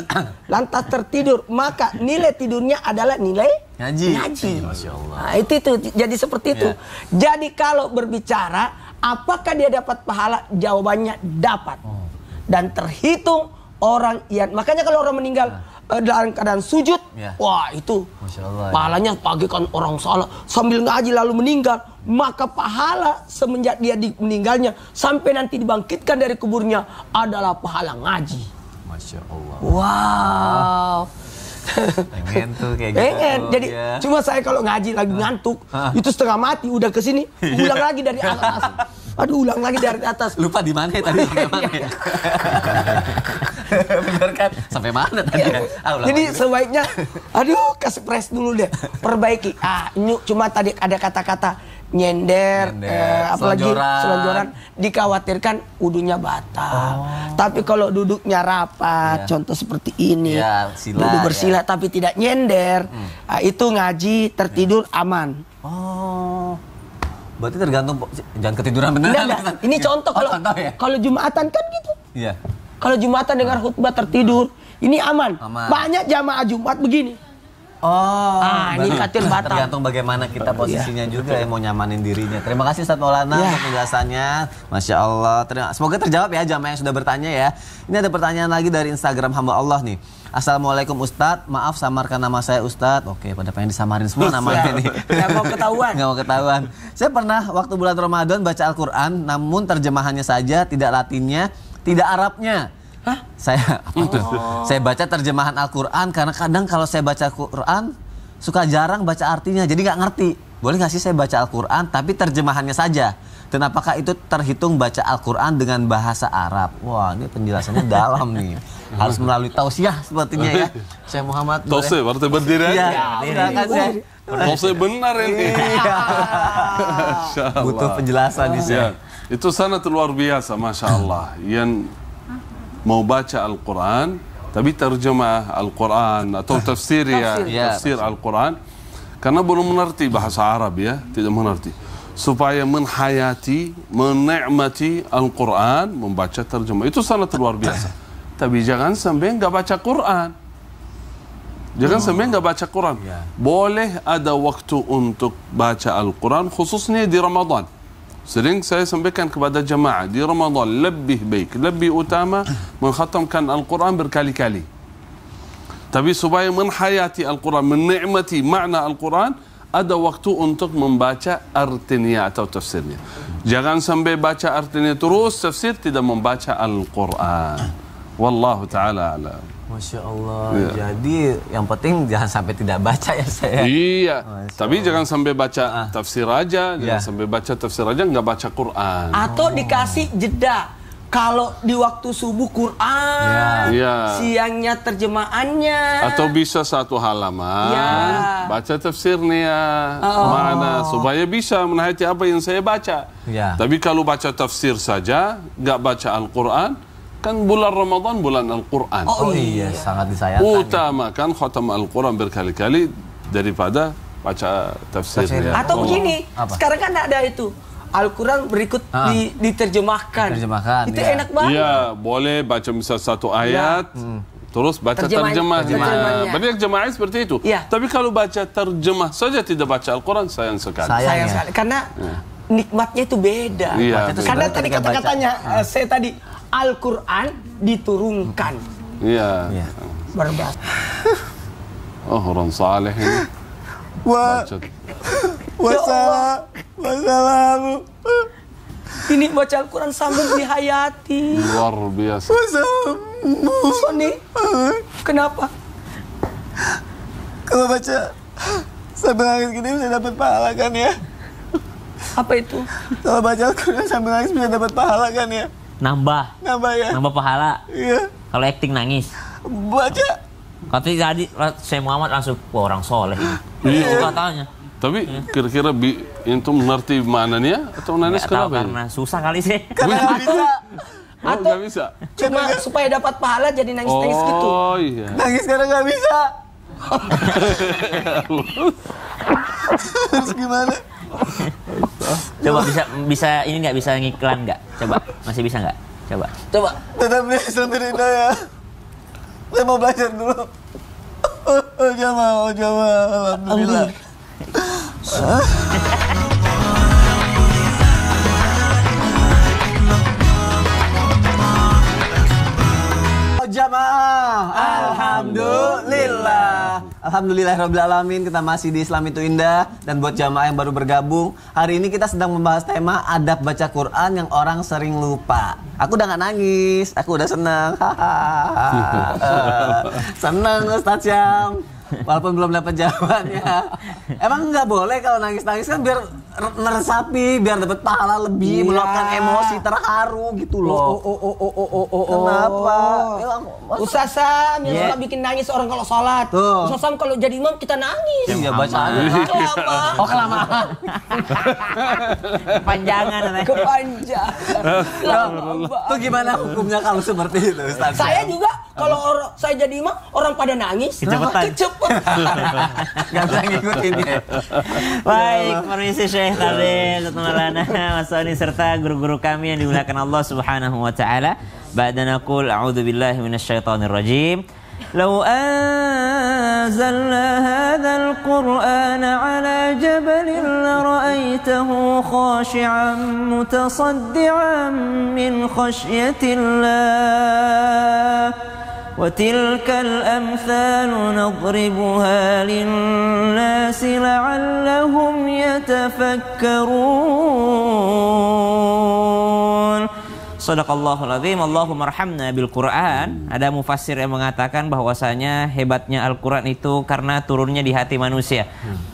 lantas tertidur maka nilai tidurnya adalah nilai ngaji. Ngaji. Iya, Masya Allah. Nah, itu itu jadi seperti itu. Iya. Jadi kalau berbicara apakah dia dapat pahala? Jawabannya dapat. Oh. Dan terhitung orang yang makanya kalau orang meninggal ah. Eh, dalam keadaan sujud, yeah. wah itu Allah, pahalanya ya. pagi kan orang salah sambil ngaji lalu meninggal, maka pahala semenjak dia di, meninggalnya sampai nanti dibangkitkan dari kuburnya adalah pahala ngaji. Masya Allah. Wow. Pengen tuh kayak gitu. Pengen. Jadi ya. cuma saya kalau ngaji lagi ngantuk, itu setengah mati udah ke sini, [laughs] iya. ulang lagi dari atas. Aduh ulang lagi dari atas. Lupa di mana ya tadi? tadi? [laughs] Di mana ya? iya. [laughs] Bener kan? Sampai mana tadi ya? Ah, Jadi sebaiknya, aduh kasih press dulu deh, perbaiki. Ah, nyuk, cuma tadi ada kata-kata nyender, nyender eh, apalagi selonjoran. dikhawatirkan udunya batal. Oh. Tapi kalau duduknya rapat, yeah. contoh seperti ini, yeah, duduk ya. bersila yeah. tapi tidak nyender, hmm. ah, itu ngaji tertidur yeah. aman. Oh. Berarti tergantung jangan ketiduran benar. Ini iya. contoh oh, kalau oh, kalau Jumatan kan gitu. Yeah. Kalau Jumatan dengar khutbah tertidur, ini aman. aman. Banyak jamaah Jumat begini. Oh, ah, ini katil batang. Tergantung bagaimana kita iya. posisinya ya, juga yang mau nyamanin dirinya. Terima kasih Ustaz Maulana ya. untuk penjelasannya. Masya Allah. Terima, semoga terjawab ya jamaah yang sudah bertanya ya. Ini ada pertanyaan lagi dari Instagram hamba Allah nih. Assalamualaikum Ustadz, maaf samarkan nama saya Ustadz. Oke, pada pengen disamarin semua iya. namanya nih. Gak mau ketahuan. [laughs] Gak mau ketahuan. Saya pernah waktu bulan Ramadan baca Al-Quran, namun terjemahannya saja, tidak latinnya tidak Arabnya. Hah? Saya Oh. Saya baca terjemahan Al-Qur'an karena kadang kalau saya baca Quran suka jarang baca artinya. Jadi nggak ngerti. Boleh nggak sih saya baca Al-Qur'an tapi terjemahannya saja? Dan apakah itu terhitung baca Al-Qur'an dengan bahasa Arab? Wah, ini penjelasannya [laughs] dalam nih. Harus melalui tausiah sepertinya ya. Saya [laughs] Muhammad. Tausiah berarti berdiri. ya. ya, saya. Iya. Tausiah benar ini. Iya. [laughs] Butuh penjelasan nih ya. Itu sangat luar biasa, masya Allah. Yang mau baca Al-Quran, tapi terjemah Al-Quran atau [laughs] tafsir ya, tafsir, ya, Al-Quran, karena belum mengerti bahasa Arab ya, tidak mengerti. Supaya menghayati, menikmati Al-Quran, membaca terjemah. Itu sangat luar biasa. Tapi jangan sampai nggak baca Quran. Jangan oh. sampai nggak baca Quran. Yeah. Boleh ada waktu untuk baca Al-Quran, khususnya di Ramadan. sering saya sampaikan kepada jemaah di Ramadan lebih baik lebih utama menghatamkan Al-Quran berkali-kali tapi supaya menghayati Al-Quran menikmati makna Al-Quran ada waktu untuk membaca artinya atau tafsirnya jangan sampai baca artinya terus tafsir tidak membaca Al-Quran Wallahu taala alam. Masya Allah. Ya. Jadi yang penting jangan sampai tidak baca ya saya. Iya. Tapi jangan sampai baca ah. tafsir aja, jangan ya. sampai baca tafsir aja nggak baca Quran. Atau oh. dikasih jeda. Kalau di waktu subuh Quran, ya. siangnya terjemahannya. Atau bisa satu halaman, iya. ya. baca tafsirnya, oh. mana supaya bisa menahati apa yang saya baca. Ya. Tapi kalau baca tafsir saja, nggak baca Al-Quran, Kan bulan Ramadan bulan Al-Quran. Oh iya, iya. sangat disayangkan. Ya. Utamakan khotam Al-Quran berkali-kali daripada baca tafsir. Ya. Atau oh. begini, Apa? sekarang kan ada itu. Al-Quran berikut ah. diterjemahkan. Diterjemahkan. Itu ya. enak banget. Iya, boleh baca misal satu iya. ayat. Ya. Hmm. Terus baca terjemah, terjemah. Banyak jemaah seperti itu. Ya. Tapi kalau baca terjemah saja tidak baca Al-Quran sayang sekali. Sayang, sekali karena ya. nikmatnya itu beda. Iya. Karena tadi kata-katanya eh, saya tadi Al-Quran diturunkan. Iya. Ya. Berbat. Oh, orang saleh ini. Wa, Wassalam. Ya Wassalam. Ini baca Al-Quran sambil dihayati. Luar biasa. Wassalam. Sony, kenapa? Kalau baca sambil nangis gini bisa dapat pahala kan ya? Apa itu? Kalau baca Al-Quran sambil nangis bisa dapat pahala kan ya? nambah nambah ya nambah pahala iya kalau acting nangis baca kata tadi saya Muhammad langsung Wah, orang soleh iya itu iya, katanya tapi iya. kira-kira bi itu mengerti mana ya atau mana nih kenapa? karena susah kali sih. Karena nggak bisa. Oh, atau nggak bisa. Cuma supaya dapat pahala jadi nangis-nangis oh, gitu. Oh iya. Nangis karena nggak bisa. [laughs] Terus gimana? [laughs] Coba bisa bisa ini nggak bisa ngiklan nggak? Coba masih bisa nggak? Coba. Coba. Tetap sendiri ya. Saya mau belajar dulu. Oh, jangan mau, jangan Alhamdulillah. berjamaah. Alhamdulillah. Alhamdulillah Rabbil Alamin. Kita masih di Islam itu indah. Dan buat jamaah yang baru bergabung. Hari ini kita sedang membahas tema adab baca Quran yang orang sering lupa. Aku udah gak nangis. Aku udah seneng. [laughs] seneng Ustaz Syam. Walaupun belum dapat jawabannya. [laughs] Emang nggak boleh kalau nangis-nangis kan biar meresapi biar dapat pahala lebih, iya. meluapkan emosi terharu gitu loh. Oh oh oh oh oh oh. oh. oh. Kenapa? Oh. Ya, Ustaz Sam yang yeah. suka bikin nangis orang kalau sholat. Tuh. Ustaz Sam kalau jadi imam kita nangis. Ya, ya baca aja. Kelamaan. Iya, oh kelamaan. [laughs] Kepanjangan namanya. kepanjang itu gimana hukumnya kalau seperti itu Ustaz? Saya juga kalau orang saya jadi imam orang pada nangis. Kecepetan. Kecepetan. [laughs] nggak bisa ngikutin ya. Baik, ya permisi Syekh Qabil, Tumalana Mas Oni serta guru-guru kami yang digunakan Allah Subhanahu wa taala. Ba'da naqul a'udzu billahi minasyaitonir rajim. لو أنزلنا هذا القرآن على جبل لرأيته خاشعا متصدعا من خشية الله وتلك الأمثال نضربها للناس لعلهم يتفكرون Sadaqallahul azim. Allahumma rahamna bil Quran. Ada mufassir yang mengatakan bahwasanya hebatnya Al-Qur'an itu karena turunnya di hati manusia.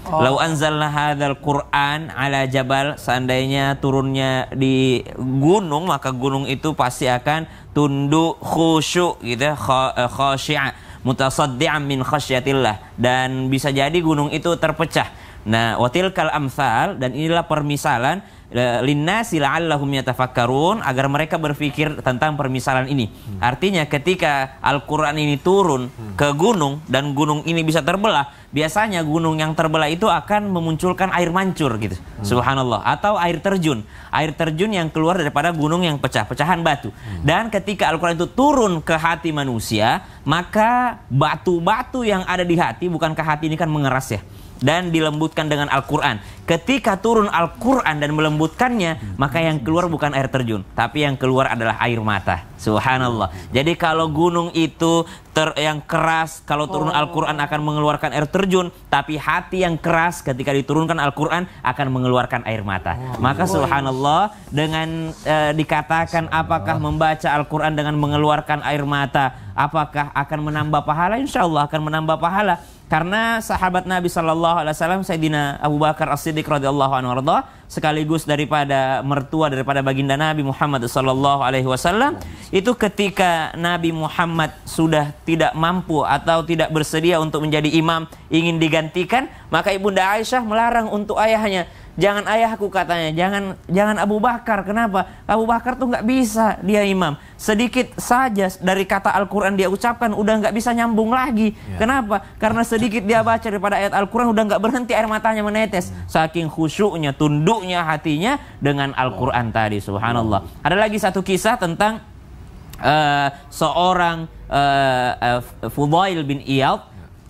Oh. Lau anzalna hadal Qur'an ala jabal, seandainya turunnya di gunung, maka gunung itu pasti akan tunduk khusyuk gitu, ya, eh, khasyi'a, mutasaddi'an min khasyatillah dan bisa jadi gunung itu terpecah Nah, kal amsal dan inilah permisalan Lina eh, linnasi la'allahum yatafakkarun agar mereka berpikir tentang permisalan ini. Hmm. Artinya ketika Al-Qur'an ini turun hmm. ke gunung dan gunung ini bisa terbelah, biasanya gunung yang terbelah itu akan memunculkan air mancur gitu. Hmm. Subhanallah atau air terjun. Air terjun yang keluar daripada gunung yang pecah, pecahan batu. Dan ketika Al-Qur'an itu turun ke hati manusia, maka batu-batu yang ada di hati bukankah hati ini kan mengeras ya? dan dilembutkan dengan Al-Quran. Ketika turun Al-Quran dan melembutkannya, maka yang keluar bukan air terjun, tapi yang keluar adalah air mata. Subhanallah. Jadi kalau gunung itu ter yang keras, kalau turun oh. Al-Quran akan mengeluarkan air terjun, tapi hati yang keras ketika diturunkan Al-Quran akan mengeluarkan air mata. Oh. Maka subhanallah dengan e, dikatakan apakah membaca Al-Quran dengan mengeluarkan air mata, apakah akan menambah pahala? Insya Allah akan menambah pahala karena sahabat Nabi Shallallahu Alaihi Wasallam Sayyidina Abu Bakar As Siddiq radhiyallahu anhu sekaligus daripada mertua daripada baginda Nabi Muhammad Shallallahu Alaihi Wasallam itu ketika Nabi Muhammad sudah tidak mampu atau tidak bersedia untuk menjadi imam ingin digantikan maka ibunda Aisyah melarang untuk ayahnya Jangan ayahku katanya, jangan jangan Abu Bakar. Kenapa? Abu Bakar tuh nggak bisa dia imam. Sedikit saja dari kata Al-Quran dia ucapkan udah nggak bisa nyambung lagi. Yeah. Kenapa? Karena sedikit dia baca daripada ayat Al-Quran udah nggak berhenti air matanya menetes. Saking khusyuknya, tunduknya hatinya dengan Al-Quran tadi. Subhanallah. Ada lagi satu kisah tentang uh, seorang uh, uh, Fudail bin Iyad ya.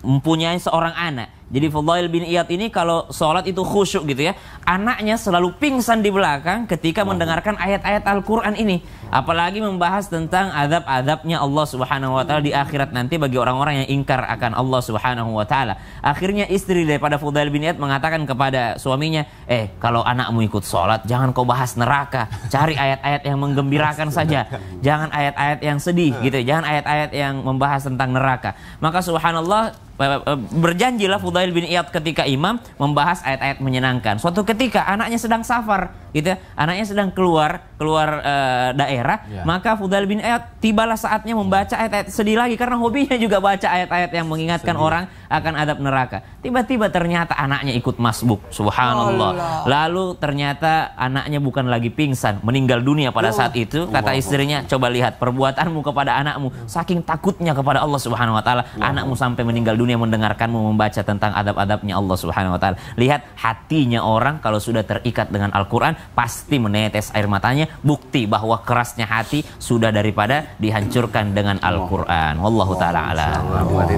mempunyai seorang anak jadi Fudail bin Iyad ini kalau sholat itu khusyuk gitu ya. Anaknya selalu pingsan di belakang ketika wow. mendengarkan ayat-ayat Al-Quran ini. Apalagi membahas tentang adab-adabnya Allah subhanahu wa ta'ala di akhirat nanti bagi orang-orang yang ingkar akan Allah subhanahu wa ta'ala. Akhirnya istri daripada Fudail bin Iyad mengatakan kepada suaminya, eh kalau anakmu ikut sholat jangan kau bahas neraka. Cari ayat-ayat yang menggembirakan saja. Jangan ayat-ayat yang sedih gitu. Jangan ayat-ayat yang membahas tentang neraka. Maka subhanallah Eh, eh, berjanjilah Fudail bin Iyad ketika imam membahas ayat-ayat menyenangkan. Suatu ketika anaknya sedang safar, gitu ya. anaknya sedang keluar keluar uh, daerah yeah. maka Fudail bin Ayat tibalah saatnya membaca ayat-ayat sedih lagi karena hobinya juga baca ayat-ayat yang mengingatkan sedih. orang akan adab neraka tiba-tiba ternyata anaknya ikut masbuk subhanallah Allah. lalu ternyata anaknya bukan lagi pingsan meninggal dunia pada saat uh. itu kata istrinya coba lihat perbuatanmu kepada anakmu saking takutnya kepada Allah subhanahu wa taala anakmu sampai meninggal dunia mendengarkanmu membaca tentang adab-adabnya Allah subhanahu wa taala lihat hatinya orang kalau sudah terikat dengan Al-Qur'an pasti menetes air matanya bukti bahwa kerasnya hati sudah daripada dihancurkan dengan Al-Qur'an. Wallahu taala alam.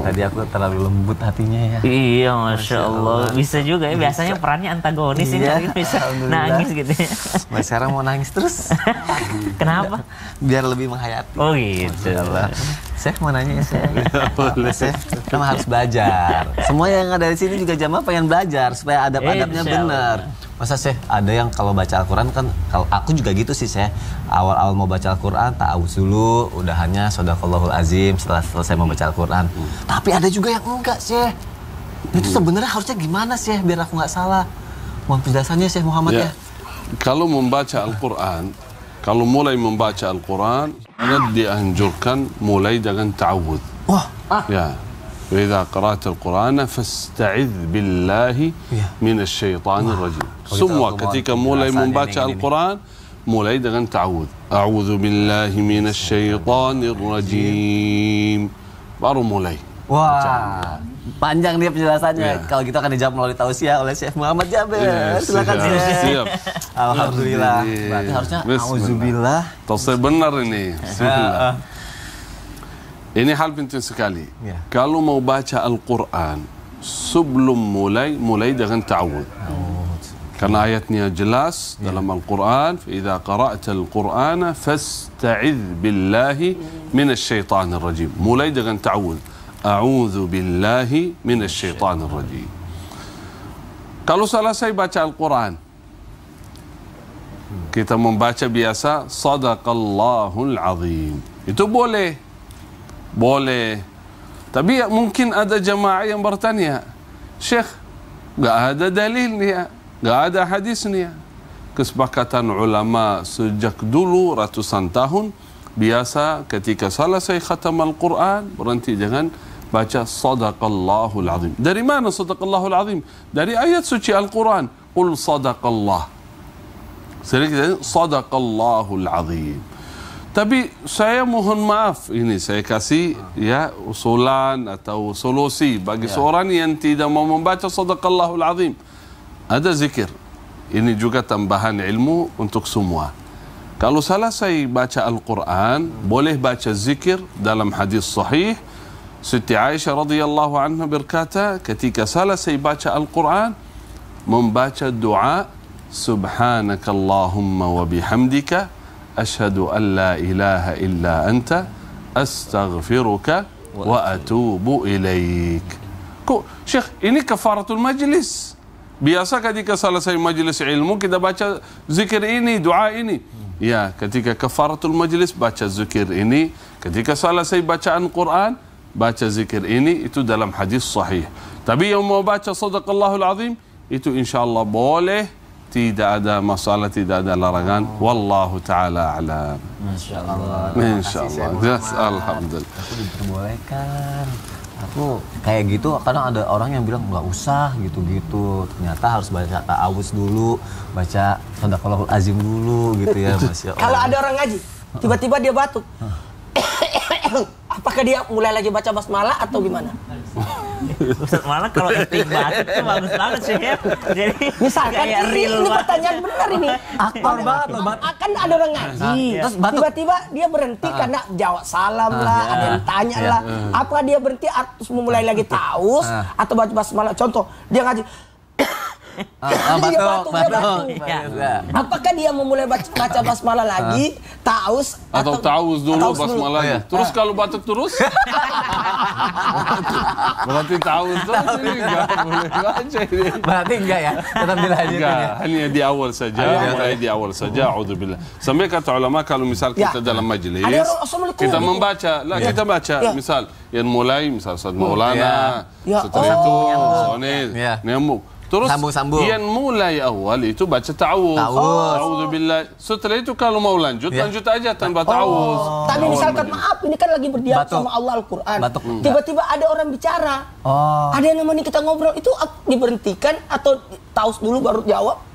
tadi aku terlalu lembut hatinya ya. Iya, masya Allah. Bisa juga ya biasanya perannya antagonis ini iya, bisa nangis gitu ya. Mas sekarang mau nangis terus. [laughs] Kenapa? Biar lebih menghayati. Oh gitu. Chef mau nanya ya Chef. [laughs] harus belajar. Semua yang ada di sini juga jamaah pengen belajar supaya adab-adabnya benar. Masa sih ada yang kalau baca Al-Quran kan, kalau aku juga gitu sih saya awal-awal mau baca Al-Quran, tak awus dulu, udah hanya sodakallahul azim setelah selesai membaca Al-Quran. Hmm. Tapi ada juga yang enggak sih. Hmm. Itu sebenarnya harusnya gimana sih biar aku nggak salah. Mohon penjelasannya sih Muhammad ya. ya. Kalau membaca Al-Quran, kalau mulai membaca Al-Quran, dianjurkan mulai jangan ta'awud. Wah, ah. ya وإذا قرأت القرآn fasta'idh billahi minasyaitanir rajim. Semua ketika mulai membaca Al-Quran mulai dengan ta'awud. A'udzu billahi minasyaitanir rajim. Baru mulai. Wah, panjang dia penjelasannya. Yeah. Kalau gitu akan dijawab melalui tausiah oleh Syekh Muhammad Jabir. Yeah, iya, Silakan Syekh. Siap. Alhamdulillah. Iya, iya, Berarti harusnya auzubillah. Tausiah benar ini. Ya. Bismillah. Ah, ah. ini hal penting sekali. Ya. Kalau mau baca Al-Quran sebelum mulai mulai dengan ta'awud. Oh. Karena ayatnya jelas ya. dalam Al-Quran, "Idza قَرَأْتَ الْقُرْآنَ فَاسْتَعِذْ بِاللَّهِ مِنَ الشَّيْطَانِ الرَّجِيمِ Mulai dengan ta'awud. أَعُوذُ بِاللَّهِ مِنَ الشَّيْطَانِ الرَّجِيمِ Kalau selesai baca Al-Quran, kita membaca biasa صَدَقَ sadaqallahul azim. Itu boleh. Boleh. Tapi ya, mungkin ada jemaah yang bertanya, Syekh, tidak ada dalil ni, tidak ya? ada hadis ni. Ya? Kesepakatan ulama sejak dulu ratusan tahun, biasa ketika selesai khatam Al-Quran, berhenti jangan baca sadaqallahul azim. Dari mana sadaqallahul azim? Dari ayat suci Al-Quran. Qul sadaqallah. Sering kita sadaqallahul azim. Tapi saya mohon maaf ini saya kasih ha. ya usulan atau solusi bagi ya. seorang yang tidak mau membaca sadaqallahul azim. Ada zikir. Ini juga tambahan ilmu untuk semua. Kalau salah saya baca Al-Quran, hmm. boleh baca zikir dalam hadis sahih. Siti Aisyah radhiyallahu anha berkata, ketika salah saya baca Al-Quran, membaca doa, Subhanakallahumma wa bihamdika, أشهد أن لا إله إلا أنت أستغفرك وأتوب إليك Syekh ini kafaratul majlis Biasa ketika selesai majlis ilmu kita baca zikir ini, doa ini. Ya, ketika kafaratul majlis baca zikir ini, ketika selesai bacaan Quran baca zikir ini itu dalam hadis sahih. Tapi yang mau baca sadaqallahul azim itu insyaallah boleh tidak ada masalah, tidak ada larangan. Oh. Wallahu taala alam. Masya Allah. Masya Allah. Alhamdulillah. Aku diperbolehkan. Aku kayak gitu kadang ada orang yang bilang nggak usah gitu-gitu. Ternyata harus baca ta'awuz dulu, baca sadaqallahul azim dulu gitu ya. [laughs] Masya Kalau ada orang ngaji, tiba-tiba dia batuk. Laut. Apakah dia mulai lagi baca basmalah atau gimana? Ustaz malah kalau epic banget itu bagus banget sih ya. Jadi misalkan ini, real ini pertanyaan benar ini. akal banget loh, Akan ada orang ngaji. Nah, iya. Terus tiba-tiba dia berhenti ah. karena jawab salam ah, lah, iya. ada yang tanya iya. lah. Hmm. Apa dia berhenti harus memulai lagi ah. taus atau baca basmalah? Contoh, dia ngaji Oh, ah, oh, ah, batuk, batuk, batuk. Iya. Iya. iya. Apakah dia memulai baca, basmalah ah. lagi, taus atau, atau taus dulu taus basmalah oh, iya. Terus kalau batuk terus? [laughs] berarti taus terus ini enggak boleh Berarti enggak ya? Tetap dilanjutkan ya. Hanya di awal saja, hanya di awal saja. Auzubillah. Sampai kata ulama kalau misal ya. kita dalam majelis kita membaca, lah ya. kita baca ya. misal yang mulai misal Ustaz Maulana, setelah oh. itu Sonil, nyambung. Terus sambung-sambung. Yang mulai awal itu baca ta'awuz. Ta'awuz. A'udzubillah. Setelah itu kalau mau lanjut, ya. lanjut aja tanpa oh. ta'awuz. Tapi misalkan maaf, ini kan lagi berdialog sama Allah Al-Quran. Hmm. Tiba-tiba ada orang bicara. Oh. Ada yang namanya kita ngobrol, itu diberhentikan atau taus dulu baru jawab?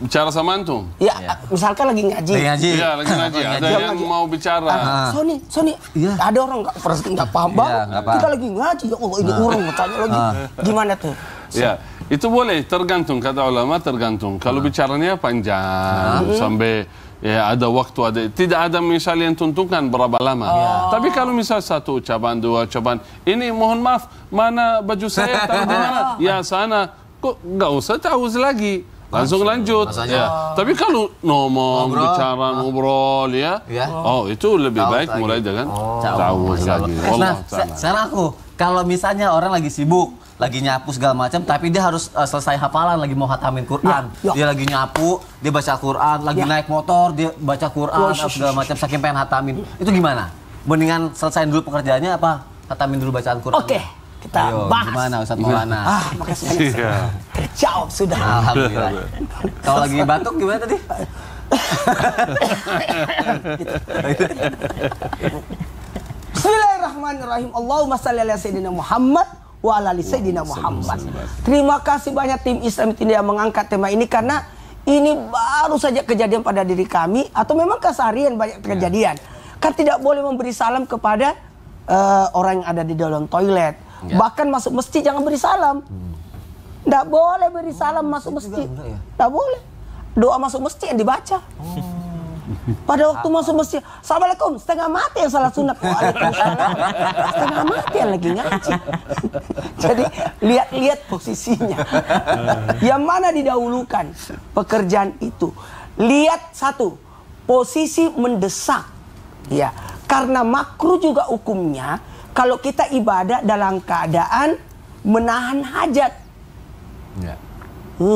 bicara sama antum? Ya, ya. misalkan lagi ngaji. Lagi ngaji. Iya, lagi ngaji. ada yang mau bicara. Ah. ah Sony, Sony, ya. ada orang nggak pers enggak paham iya, bang. Ya, Kita lagi ngaji, ya Allah ini orang ah. bertanya lagi. Ah. Gimana tuh? Iya. Itu boleh, tergantung kata ulama tergantung. Kalau bicaranya panjang ah. sampai ya ada waktu ada tidak ada misalnya yang tuntukan berapa lama oh. Iya. tapi kalau misal satu ucapan dua ucapan ini mohon maaf mana baju saya taruh di mana [laughs] ya sana kok nggak usah tahu lagi langsung lanjut. Masanya. Ya. Tapi kalau ngomong, ngobrol. bicara, oh. ngobrol ya, oh. Oh. itu lebih Tau baik lagi. mulai dengan oh. Taus lagi. Nah, sekarang aku kalau misalnya orang lagi sibuk, lagi nyapu segala macam, tapi dia harus uh, selesai hafalan, lagi mau hatamin Quran, ya, ya. dia lagi nyapu, dia baca Quran, lagi ya. naik motor, dia baca Quran, oh, segala macam, saking pengen hatamin. Itu gimana? Mendingan selesai dulu pekerjaannya apa hatamin dulu bacaan Quran? Oke. Okay kita Ayo, bahas. Gimana Ustaz Maulana? Ah, makasih Iya. sudah. Alhamdulillah. Kalau lagi batuk gimana tadi? Bismillahirrahmanirrahim. Allahumma salli ala sayyidina Muhammad wa ala ali sayyidina Muhammad. Terima kasih banyak tim Islam yang mengangkat tema ini karena ini baru saja kejadian pada diri kami atau memang keseharian banyak iya. kejadian. Kan tidak boleh memberi salam kepada uh, orang yang ada di dalam toilet Enggak. Iya. Bahkan masuk masjid jangan beri salam. Tidak hmm. boleh beri salam oh, masuk masjid. Tidak ya? boleh. Doa masuk masjid yang dibaca. Oh. Pada waktu masuk masjid, Assalamualaikum, setengah mati yang salah sunat. [laughs] setengah mati yang lagi ngaji. [laughs] Jadi lihat-lihat posisinya. [laughs] yang mana didahulukan pekerjaan itu. Lihat satu, posisi mendesak. Ya, karena makruh juga hukumnya, kalau kita ibadah dalam keadaan menahan hajat. Ya. [laughs]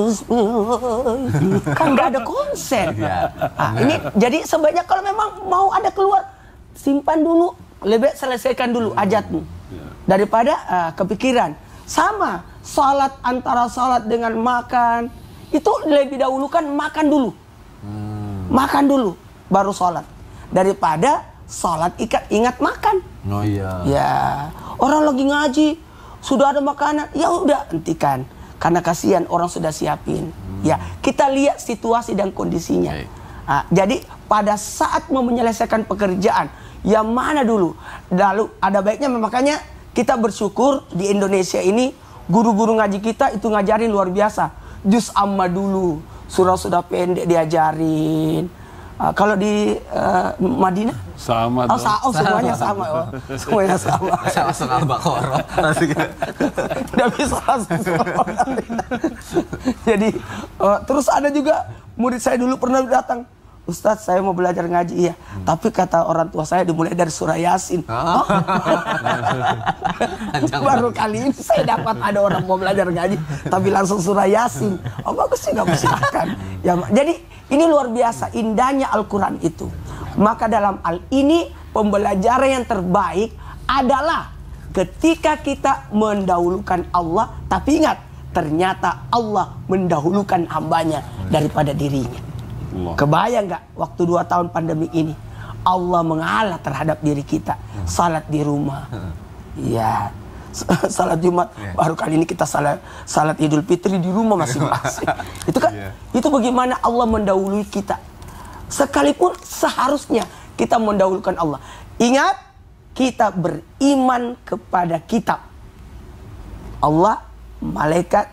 Kan nggak ada konsen. Ya. Nah, ini jadi sebaiknya kalau memang mau ada keluar simpan dulu, lebih selesaikan dulu hajatmu ya. daripada uh, kepikiran. Sama salat antara salat dengan makan itu lebih dahulukan makan dulu, hmm. makan dulu baru salat daripada Salat ikat ingat makan. Oh iya. Ya, orang lagi ngaji sudah ada makanan, ya udah hentikan karena kasihan orang sudah siapin. Hmm. Ya, kita lihat situasi dan kondisinya. Okay. Nah, jadi pada saat mau menyelesaikan pekerjaan yang mana dulu? Lalu ada baiknya makanya kita bersyukur di Indonesia ini guru-guru ngaji kita itu ngajarin luar biasa. Jus amma dulu, surah sudah pendek diajarin Uh, kalau di uh, Madinah sama oh, sa oh semuanya sama, sama. Oh. semuanya sama [laughs] sama sama bakoro tidak [laughs] bisa [laughs] jadi uh, terus ada juga murid saya dulu pernah datang Ustadz saya mau belajar ngaji ya, hmm. tapi kata orang tua saya dimulai dari surah Yasin. Ah. Oh. [laughs] [laughs] Baru kali ini saya dapat ada orang mau belajar ngaji, tapi langsung surah Yasin. Oh bagus sih nggak silakan. Ya, jadi ini luar biasa indahnya Al-Quran itu. Maka dalam al ini pembelajaran yang terbaik adalah ketika kita mendahulukan Allah, tapi ingat ternyata Allah mendahulukan hambanya daripada dirinya. Allah. Kebayang gak waktu dua tahun pandemi ini Allah mengalah terhadap diri kita. Hmm. Salat di rumah. ya ya [laughs] salat Jumat yeah. baru kali ini kita salat salat Idul Fitri di rumah masih masing [laughs] iya. itu kan yeah. itu bagaimana Allah mendahului kita. Sekalipun seharusnya kita mendahulukan Allah. Ingat kita beriman kepada kitab. Allah, malaikat,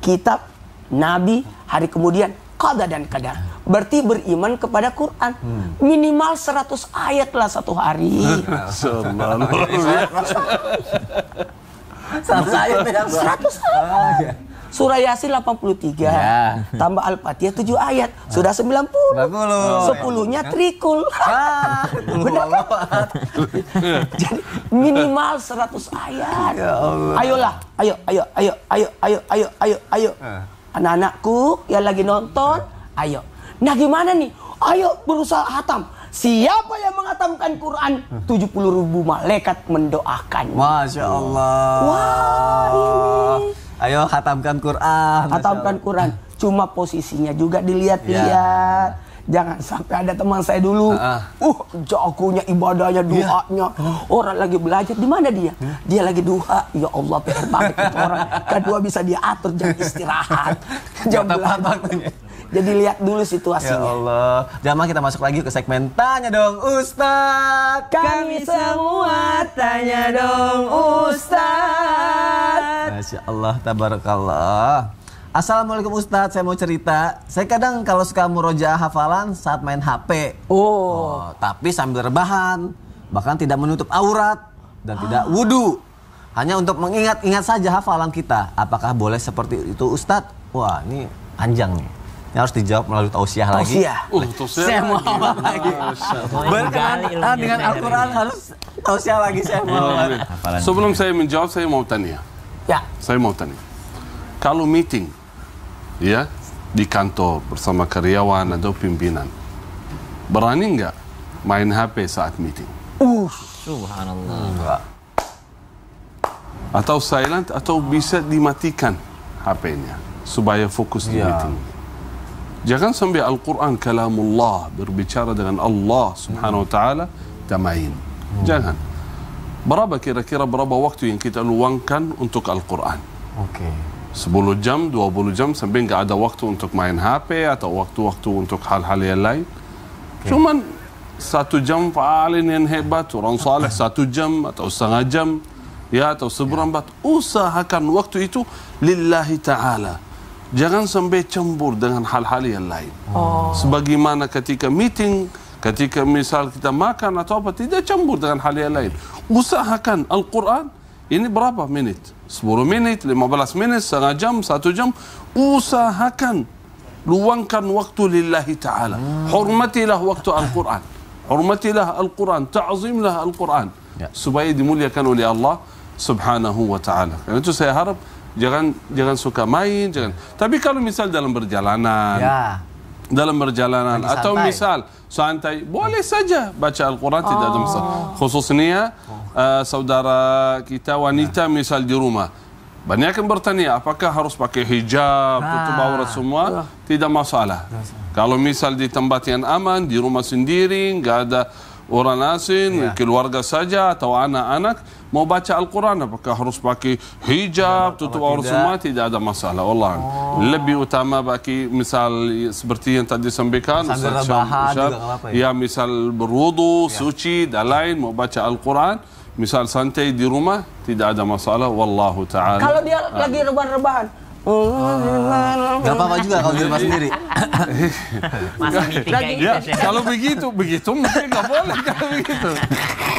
kitab, nabi, hari kemudian Qadar dan qadar berarti beriman kepada Quran. Hmm. Minimal 100 ayat lah satu hari. Satu ayat. Seratus ah, iya. Surah Yasin 83, ya. tambah Al-Fatihah 7 ayat, sudah 90. 90. 10-nya trikul. Ah, Benar kan? Jadi minimal 100 ayat. Ya Allah. Ayolah, ayo, ayo, ayo, ayo, ayo, ayo, ayo, ayo. Ah. Anak-anakku yang lagi nonton, ayo Nah gimana nih? Ayo berusaha hatam. Siapa yang menghatamkan Quran? 70 ribu malaikat mendoakan. Masya Allah. Wah ini. Ayo hatamkan Quran. Hatamkan Quran. Cuma posisinya juga dilihat-lihat. Ya. jangan sampai ada teman saya dulu. Uh, uh. jagonya ibadahnya, iya. doanya. Orang lagi belajar di mana dia? Dia lagi duha. Ya Allah, PR banget orang. [laughs] Kedua bisa dia atur jam istirahat, jam belajar. Jadi lihat dulu situasinya. Ya Allah. Jamaah kita masuk lagi ke segmen tanya dong Ustadz. Kami semua tanya dong Ustadz. Masya Allah tabarakallah. Assalamualaikum Ustadz, saya mau cerita. Saya kadang kalau suka murojaah hafalan saat main HP. Oh. oh tapi sambil rebahan, bahkan tidak menutup aurat dan ah. tidak wudhu. Hanya untuk mengingat-ingat saja hafalan kita. Apakah boleh seperti itu Ustadz? Wah, ini panjang nih. Ini harus dijawab melalui tausiah lagi. Tausiah. Uh, tausiah. Saya mau lagi. Berkenan ah, dengan Al-Quran harus tausiah lagi saya mau. Oh, Sebelum saya menjawab, saya mau tanya. Ya. Saya mau tanya. Kalau meeting, ya, di kantor bersama karyawan atau pimpinan, berani nggak main HP saat meeting? Uh, subhanallah. Atau silent atau bisa dimatikan HP-nya supaya fokus di ya. meeting. Jangan sampai Al-Quran kalamullah berbicara dengan Allah subhanahu wa ta'ala tamain. Jangan. Berapa kira-kira berapa waktu yang kita luangkan untuk Al-Quran? Oke. Okay. 10 jam, 20 jam sampai nggak ada waktu untuk main HP atau waktu-waktu untuk hal-hal yang lain. Okay. Cuman satu jam paling yang hebat, orang saleh satu jam atau setengah jam ya atau seberempat. Ya. Usahakan waktu itu lillahi ta'ala jangan sampai cembur dengan hal-hal yang lain. Oh. Sebagaimana ketika meeting, ketika misal kita makan atau apa, tidak cembur dengan hal yang lain. Usahakan Al-Quran, ini berapa menit? 10 menit, 15 menit, setengah jam, satu jam. Usahakan, luangkan waktu lillahi ta'ala. Hmm. Hormatilah waktu Al-Quran. Hormatilah Al-Quran, ta'zimlah Al-Quran. Ya. Supaya dimuliakan oleh Allah subhanahu wa ta'ala. itu saya harap jangan jangan suka main, jangan. Tapi kalau misal dalam perjalanan, ya. dalam perjalanan atau misal santai, boleh saja baca Al-Quran oh. tidak ada masalah. Oh. Khususnya uh, saudara kita wanita ya. misal di rumah. Banyak yang bertanya, apakah harus pakai hijab, nah. tutup aurat semua? Ya. Tidak masalah. Tidak masalah. Kalau misal di tempat yang aman, di rumah sendiri, nggak ada uranasing, yeah. keluarga saja atau anak-anak mau baca Al-Quran apakah harus pakai hijab, yeah, tutup aurat semua tidak ada masalah. Allah. Oh. Lebih utama bagi misal seperti yang tadi sampaikan Ustaz Syam, ya. ya misal berwudu, yeah. suci dan lain mau baca Al-Quran misal santai di rumah tidak ada masalah wallahu taala. Kalau dia lagi rebahan-rebahan Oh, nggak apa-apa juga kalau di rumah sendiri. [laughs] Masa meeting gitu ya, Kalau begitu, begitu mungkin nggak boleh [laughs] kalau begitu.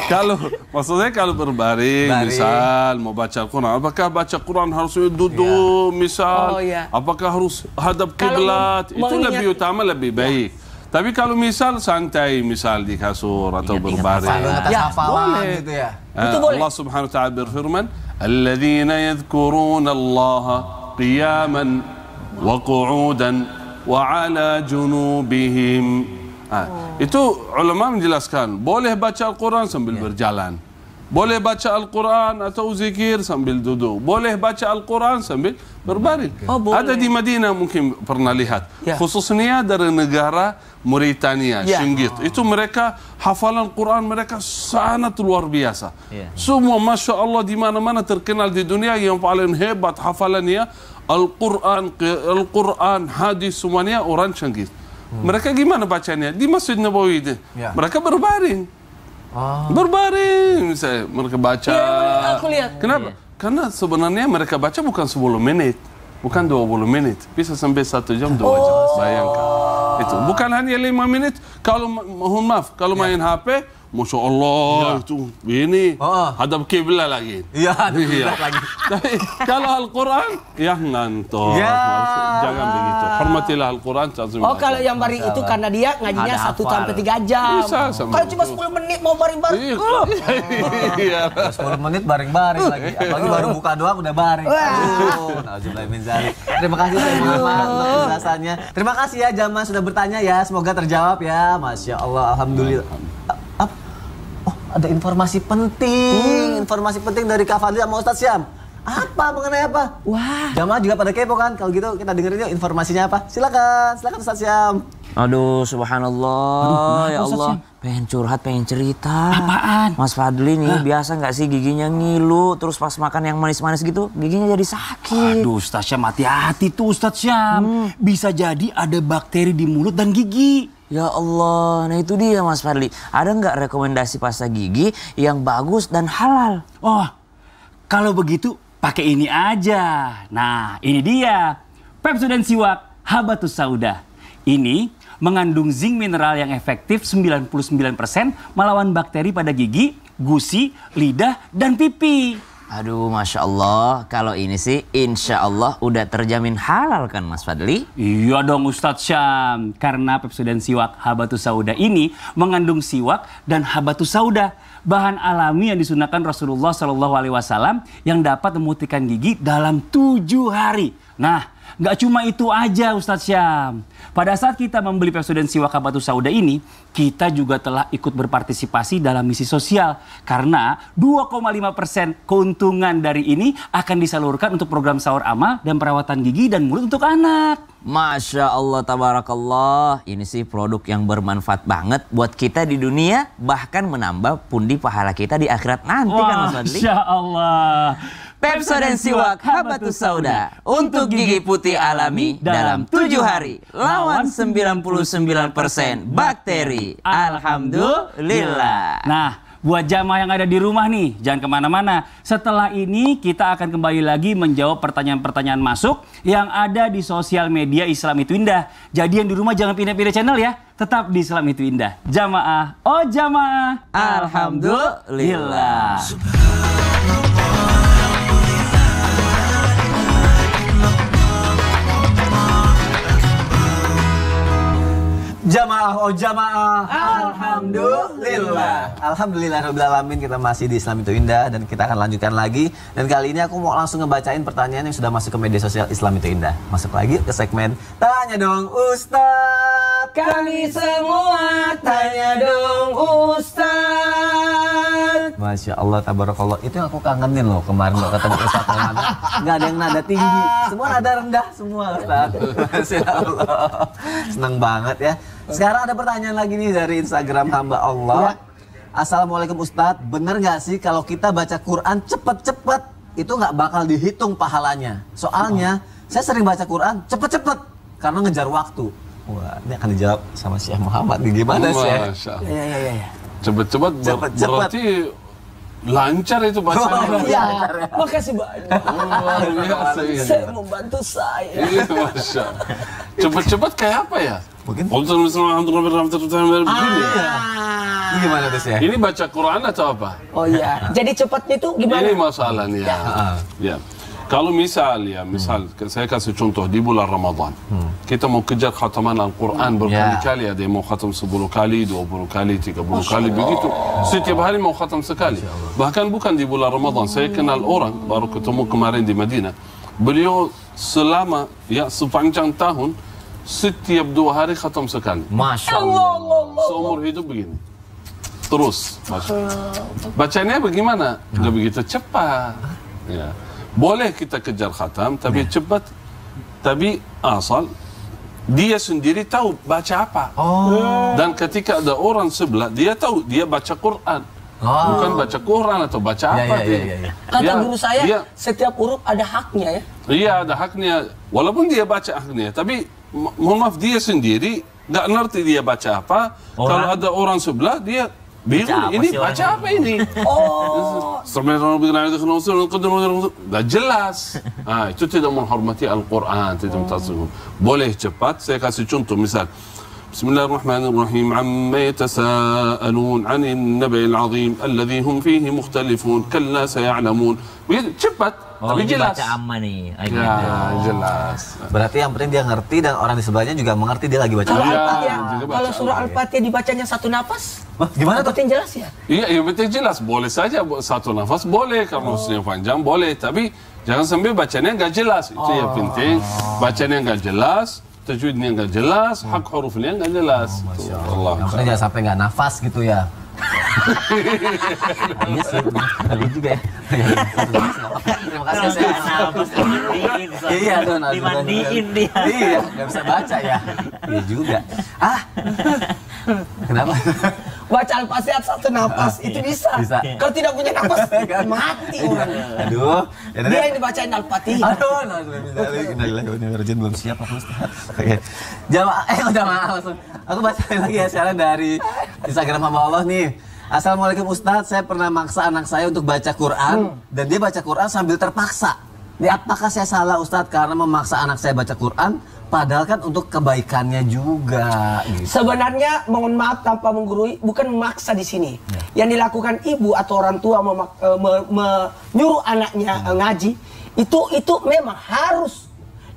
Kalau maksudnya kalau berbaring, Baring. misal mau baca Quran, apakah baca Quran harus iya. duduk, ya. misal, oh, ya. apakah harus hadap kiblat? Itu lebih utama, lebih iya. baik. Ya. Tapi kalau misal santai misal di kasur atau ya, berbaring. Ya, boleh. Gitu ya. Eh, Itu boleh. Allah Subhanahu wa taala berfirman, "Alladzina yadhkuruna Allah قياما وقعودا وعلى جنوبهم itu ulama menjelaskan boleh baca Al-Quran sambil ya. berjalan. Boleh baca Al-Quran atau zikir sambil duduk. Boleh baca Al-Quran sambil berbaring. Oh, Ada di Madinah mungkin pernah lihat. Ya. Khususnya dari negara Mauritania, ya. Oh. Itu mereka hafalan Quran mereka sangat luar biasa. Ya. Semua Masya Allah di mana-mana terkenal di dunia yang paling hebat hafalannya. Al-Quran, Al-Quran, hadis semuanya orang Shinggit. Hmm. Mereka gimana bacanya? Di Masjid Nabawi itu. Ya. Mereka berbaring. Ah. Berbaring saya mereka baca. ya, aku lihat. Kenapa? ya. Karena sebenarnya mereka baca bukan 10 menit, bukan 20 menit, bisa sampai satu jam, dua oh. jam. Bayangkan. Itu bukan hanya lima menit. Kalau mohon maaf, kalau ya. main iya. HP Masya Allah ya. itu ini oh. hadap kiblat lagi. Iya, hadap iya. kiblat ya. lagi. [laughs] Tapi kalau Al-Qur'an ya ngantor. Ya. Jangan begitu. Hormatilah Al-Qur'an Oh, kalau yang bari itu karena dia ngajinya satu sampai tiga jam. Bisa, sama kalau cuma sepuluh menit mau baring-baring. Iya. Oh. menit baring-baring lagi. Apalagi baru buka doang udah baring. Terima kasih Saya Muhammad Terima kasih ya Jaman sudah bertanya ya. Semoga terjawab ya. Masya Allah, alhamdulillah ada informasi penting, hmm. informasi penting dari Kak Fadli sama Ustadz Syam. Apa mengenai apa? Wah. Jamaah juga pada kepo kan? Kalau gitu kita dengerin yuk informasinya apa. Silakan, silakan Ustadz Syam. Aduh, subhanallah, Aduh, ya Allah. Syam? Pengen curhat, pengen cerita. Apaan? Mas Fadli nih, Hah? biasa nggak sih giginya ngilu, terus pas makan yang manis-manis gitu, giginya jadi sakit. Aduh, Ustaz Syam, hati-hati tuh Ustaz Syam. Hmm. Bisa jadi ada bakteri di mulut dan gigi. Ya Allah, nah itu dia Mas Farli. Ada nggak rekomendasi pasta gigi yang bagus dan halal? Oh, kalau begitu pakai ini aja. Nah, ini dia. Pepsodent Siwak Habatus Sauda. Ini mengandung zinc mineral yang efektif 99% melawan bakteri pada gigi, gusi, lidah, dan pipi. Aduh, masya Allah, kalau ini sih insya Allah udah terjamin halal kan Mas Fadli? Iya dong Ustadz Syam, karena Pepsi siwak habatus sauda ini mengandung siwak dan habatus sauda, bahan alami yang disunahkan Rasulullah Shallallahu Alaihi Wasallam yang dapat memutihkan gigi dalam tujuh hari. Nah, Gak cuma itu aja Ustadz Syam. Pada saat kita membeli pseudensi batu sauda ini, kita juga telah ikut berpartisipasi dalam misi sosial. Karena 2,5 persen keuntungan dari ini akan disalurkan untuk program sahur amal dan perawatan gigi dan mulut untuk anak. Masya Allah, tabarakallah. Ini sih produk yang bermanfaat banget buat kita di dunia, bahkan menambah pundi pahala kita di akhirat nanti Wah, kan Mas Fadli. Masya Allah. Pepso dan siwak habatus sauda untuk gigi putih alami dalam 7 hari lawan 99% bakteri. Alhamdulillah. Nah, buat jamaah yang ada di rumah nih, jangan kemana-mana. Setelah ini kita akan kembali lagi menjawab pertanyaan-pertanyaan masuk yang ada di sosial media Islam Itu Indah. Jadi yang di rumah jangan pindah-pindah channel ya, tetap di Islam Itu Indah. Jamaah, oh jamaah. Alhamdulillah. Alhamdulillah. Jamaah oh jamaah. Alhamdulillah. Alhamdulillah rabbil alamin kita masih di Islam itu indah dan kita akan lanjutkan lagi dan kali ini aku mau langsung ngebacain pertanyaan yang sudah masuk ke media sosial Islam itu indah. Masuk lagi ke segmen tanya dong Ustaz. Kami semua tanya dong Ustaz. Masya Allah tabarakallah itu yang aku kangenin loh kemarin loh ketemu Ustaz mana nggak ada yang nada tinggi semua nada rendah semua Ustaz. [laughs] Masya Allah seneng banget ya. Sekarang ada pertanyaan lagi nih dari Instagram hamba Allah. Ya. Assalamualaikum Ustadz, bener gak sih kalau kita baca Quran cepet-cepet itu nggak bakal dihitung pahalanya? Soalnya oh. saya sering baca Quran cepet-cepet karena ngejar waktu. Wah, ini akan dijawab sama Syekh Muhammad nih gimana sih? Iya, iya iya iya. Cepet-cepet berarti lancar itu bacaan. Oh, iya. iya makasih banyak. Luar iya, Saya membantu saya. Iya, Masya. Cepet-cepet kayak apa ya? Mungkin? Ini ya. gimana tuh ya? Ini baca Quran atau apa? Oh iya. Jadi cepatnya itu gimana? Ini masalahnya. Ya. Ya. Ah. ya. Kalau misal ya, misal hmm. saya kasih contoh di bulan Ramadan. Hmm. Kita mau kejar khataman Al-Quran ya. berkali-kali, ada yang mau khatam 10 kali, dua, 20 kali, tiga, Masya kali, begitu. Setiap hari mau khatam sekali. Bahkan bukan di bulan Ramadan, saya kenal orang, baru ketemu kemarin di Madinah. Beliau selama ya sepanjang tahun setiap dua hari khatam sekali. Masya Allah. Seumur hidup begini. Terus. Masya Allah. Bacanya bagaimana? Nggak begitu cepat. Ya. Boleh kita kejar khatam, tapi nah. cepat. Tapi asal dia sendiri tahu baca apa. Oh. Dan ketika ada orang sebelah, dia tahu dia baca Quran. Oh. Bukan baca Quran atau baca ya, apa ya, dia. Ya, ya, ya. Kata dia, guru saya, dia, setiap huruf ada haknya ya. Iya, ada haknya. Walaupun dia baca haknya, tapi mohon maaf dia sendiri nggak ngerti dia baca apa. Orang. Kalau ada orang sebelah dia bingung baca ini baca orang apa ini? oh. itu Dah jelas. Ah, itu tidak menghormati Al-Quran, tidak oh. Boleh cepat, saya kasih contoh misal. بسم الله الرحمن الرحيم عما يتساءلون عن النبي العظيم الذي هم فيه مختلفون كلا سيعلمون شبت Oh, Tapi jelas. baca aman nih. Ay, oh, ya, gitu. jelas. Berarti yang penting dia ngerti dan orang di sebelahnya juga mengerti dia lagi baca Al al Kalau iya, surah Al-Fatihah dibacanya satu nafas, Hah, gimana tuh? Penting jelas ya? Iya, yang penting jelas. Boleh saja satu nafas boleh kalau oh. panjang boleh, tapi jangan sampai bacanya nggak jelas. Itu oh. yang penting. Bacanya nggak jelas, tajwidnya nggak jelas, hak hmm. hurufnya nggak jelas. Oh, Allah. Yang penting jangan sampai nggak nafas gitu ya. Iya sih, tapi iya juga ya. Terima kasih saya nafas Iya, tuh dimandiin dia. Iya, nggak bisa baca ya. Iya juga. Ah, kenapa? Bacaan al-fatihah satu nafas itu bisa. bisa. Kalau tidak punya nafas mati orangnya. Aduh, ya, dia yang dibacain al-fatihah. Aduh, nah, belum siap aku. Oke. Jamaah, eh udah maaf langsung. Aku bacain lagi ya sekarang dari Instagram Mama Allah nih. Assalamualaikum Ustadz, saya pernah maksa anak saya untuk baca Quran hmm. dan dia baca Quran sambil terpaksa. Ya, apakah saya salah Ustadz karena memaksa anak saya baca Quran? Padahal kan untuk kebaikannya juga. Gitu. Sebenarnya mohon maaf tanpa menggurui, bukan memaksa di sini. Ya. Yang dilakukan ibu atau orang tua menyuruh e, me, menyuruh anaknya ya. E, ngaji, itu itu memang harus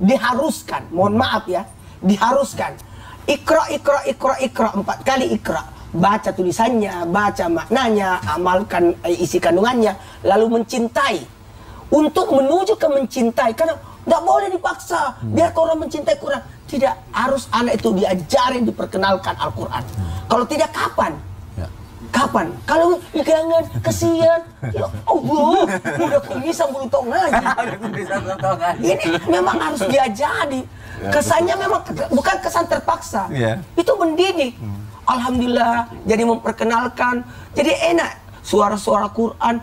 diharuskan. Mohon ya. maaf ya, diharuskan. Ikra, ikra, ikra, ikra empat kali ikra baca tulisannya, baca maknanya, amalkan e, isi kandungannya, lalu mencintai untuk menuju ke mencintai karena tidak boleh dipaksa hmm. biar orang mencintai Quran tidak harus anak itu diajarin diperkenalkan Al-Quran kalau tidak kapan ya. kapan kalau jangan kesian ya Allah udah bisa belum tahun ini memang harus diajari ya, kesannya memang bukan kesan terpaksa ya. itu mendidik hmm. Alhamdulillah jadi memperkenalkan jadi enak suara-suara Quran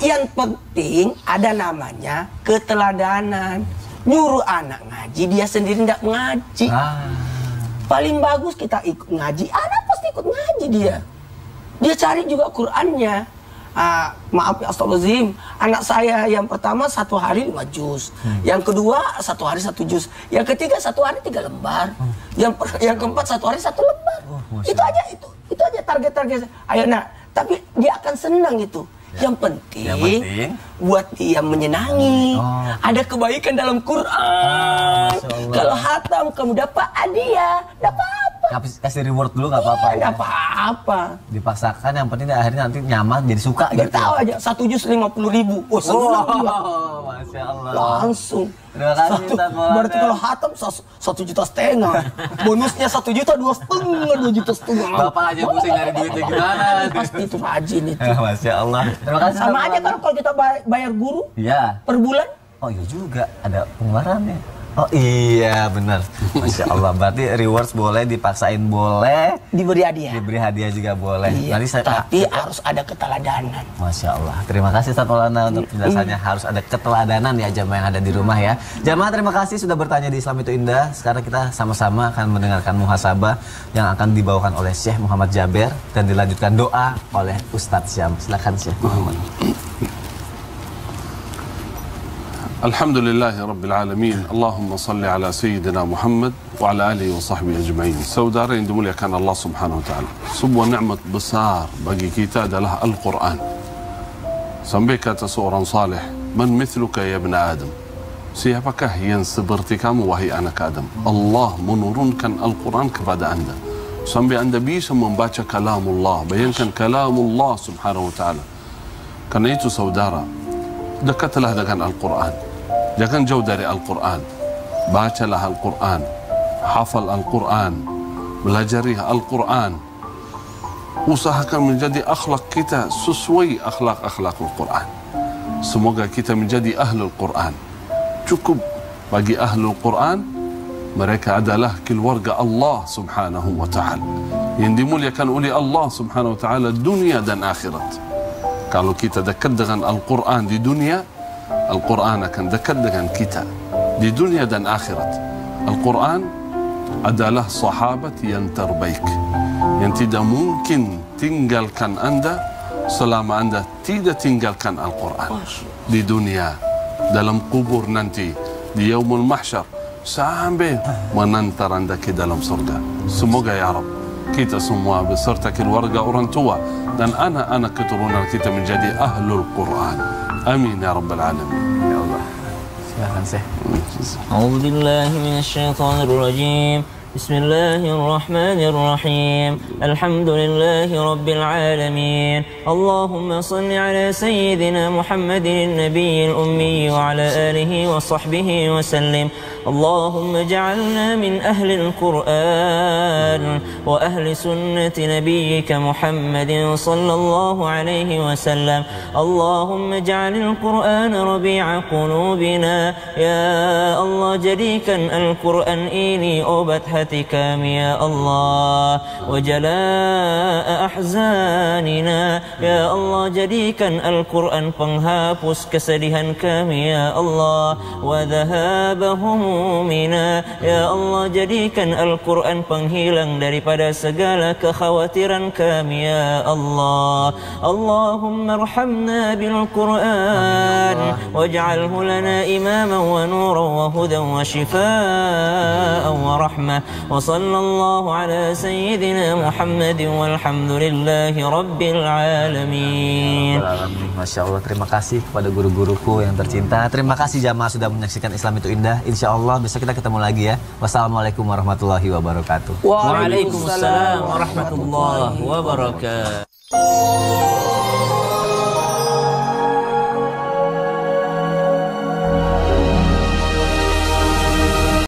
yang penting ada namanya keteladanan. Nyuruh anak ngaji, dia sendiri tidak mengaji. Ah. Paling bagus kita ikut ngaji, anak pasti ikut ngaji dia. Dia cari juga Qurannya. Ah, maaf ya astagfirullahaladzim anak saya yang pertama satu hari lima juz hmm. yang kedua satu hari satu juz yang ketiga satu hari tiga lembar hmm. yang per, yang keempat satu hari satu lembar oh, itu aja itu itu aja target-target ayo nak tapi dia akan senang itu Ya. Yang, penting, yang penting buat dia menyenangi. Oh. Ada kebaikan dalam Quran. Ah, Kalau hatam kamu dapat hadiah, dapat kasih reward dulu nggak apa-apa. Iya, apa-apa. Ya. Dipaksakan yang penting akhirnya nanti nyaman jadi suka Gak gitu. Tahu aja satu jus lima puluh ribu. Oh, senang oh, dia. Masya Allah. Langsung. Terima kasih satu, Berarti kalau hatam satu juta setengah. Bonusnya satu juta dua setengah, dua juta setengah. Bapak aja pusing dari duitnya gimana. Gitu. Pasti itu rajin itu. [laughs] Masya Allah. Terima kasih. Sama aja kan kalau kita bayar guru. Iya. Per bulan. Oh iya juga, ada pengeluarannya. Oh iya benar, masya Allah. Berarti rewards boleh dipaksain boleh. Diberi hadiah. Diberi hadiah juga boleh. Iya, Nanti saya, tapi ah, harus ada keteladanan. Masya Allah. Terima kasih Ustaz Maulana untuk iya. penjelasannya. Mm. Harus ada keteladanan ya jamaah yang ada di rumah ya. Jamaah terima kasih sudah bertanya di Islam itu indah. Sekarang kita sama-sama akan mendengarkan muhasabah yang akan dibawakan oleh Syekh Muhammad Jaber dan dilanjutkan doa oleh Ustadz Syam. Silakan Syekh Muhammad. الحمد لله رب العالمين اللهم صل على سيدنا محمد وعلى اله وصحبه اجمعين سودارين دمول كان الله سبحانه وتعالى سبوا نعمه بصار بقي كتاب له القران سمبيك تصورا صالح من مثلك يا ابن ادم سيفك ينس برتكام وهي انا كادم الله منور كان القران كبدا عند سمبي عند بيش من باتش كلام الله بين كان كلام الله سبحانه وتعالى كان يتو سودارا دكت له ده كان القران Jangan jauh dari Al-Quran. Bacalah Al-Quran. Hafal Al-Quran. Belajari Al-Quran. Usahakan menjadi akhlak kita sesuai akhlak-akhlak Al-Quran. Semoga kita menjadi ahli al Quran. Cukup bagi ahli al Quran, mereka adalah keluarga Allah subhanahu wa ta'ala. Yang dimuliakan oleh Allah subhanahu wa ta'ala dunia dan akhirat. Kalau kita dekat dengan Al-Quran di dunia, al quran kan dekat dengan kita di dunia dan akhirat. Al-Qur'an adalah sahabat yang terbaik yang tidak mungkin tinggalkan Anda selama Anda tidak tinggalkan Al-Qur'an di dunia dalam kubur nanti di yaumul mahsyar sampai menantar Anda ke dalam surga. Semoga ya Rabb kita semua beserta keluarga orang tua dan anak-anak keturunan kita menjadi ahlul Quran. امين يا رب العالمين يا الله سهلا سهلا اعوذ بالله من الشيطان الرجيم بسم الله الرحمن الرحيم الحمد لله رب العالمين اللهم صل على سيدنا محمد النبي الأمي وعلى آله وصحبه وسلم اللهم اجعلنا من أهل القرآن وأهل سنة نبيك محمد صلى الله عليه وسلم اللهم اجعل القرآن ربيع قلوبنا يا الله جريكا القرآن إني أبت برحمتكم يا الله وجلاء ahzaninah ya Allah jadikan Al-Quran penghapus kesedihan kami ya Allah wa dhahaba humumina ya Allah jadikan Al-Quran penghilang daripada segala kekhawatiran kami ya Allah Allahumma arhamna bil Quran waj'alhu lana imaman wa nuran wa hudan wa shifaan wa rahmah وصلى الله على سيدنا محمد والحمد لله Rabbil Alamin Masya Allah terima kasih kepada guru-guruku yang tercinta Terima kasih jamaah sudah menyaksikan Islam itu indah Insya Allah besok kita ketemu lagi ya Wassalamualaikum warahmatullahi wabarakatuh Waalaikumsalam warahmatullahi wabarakatuh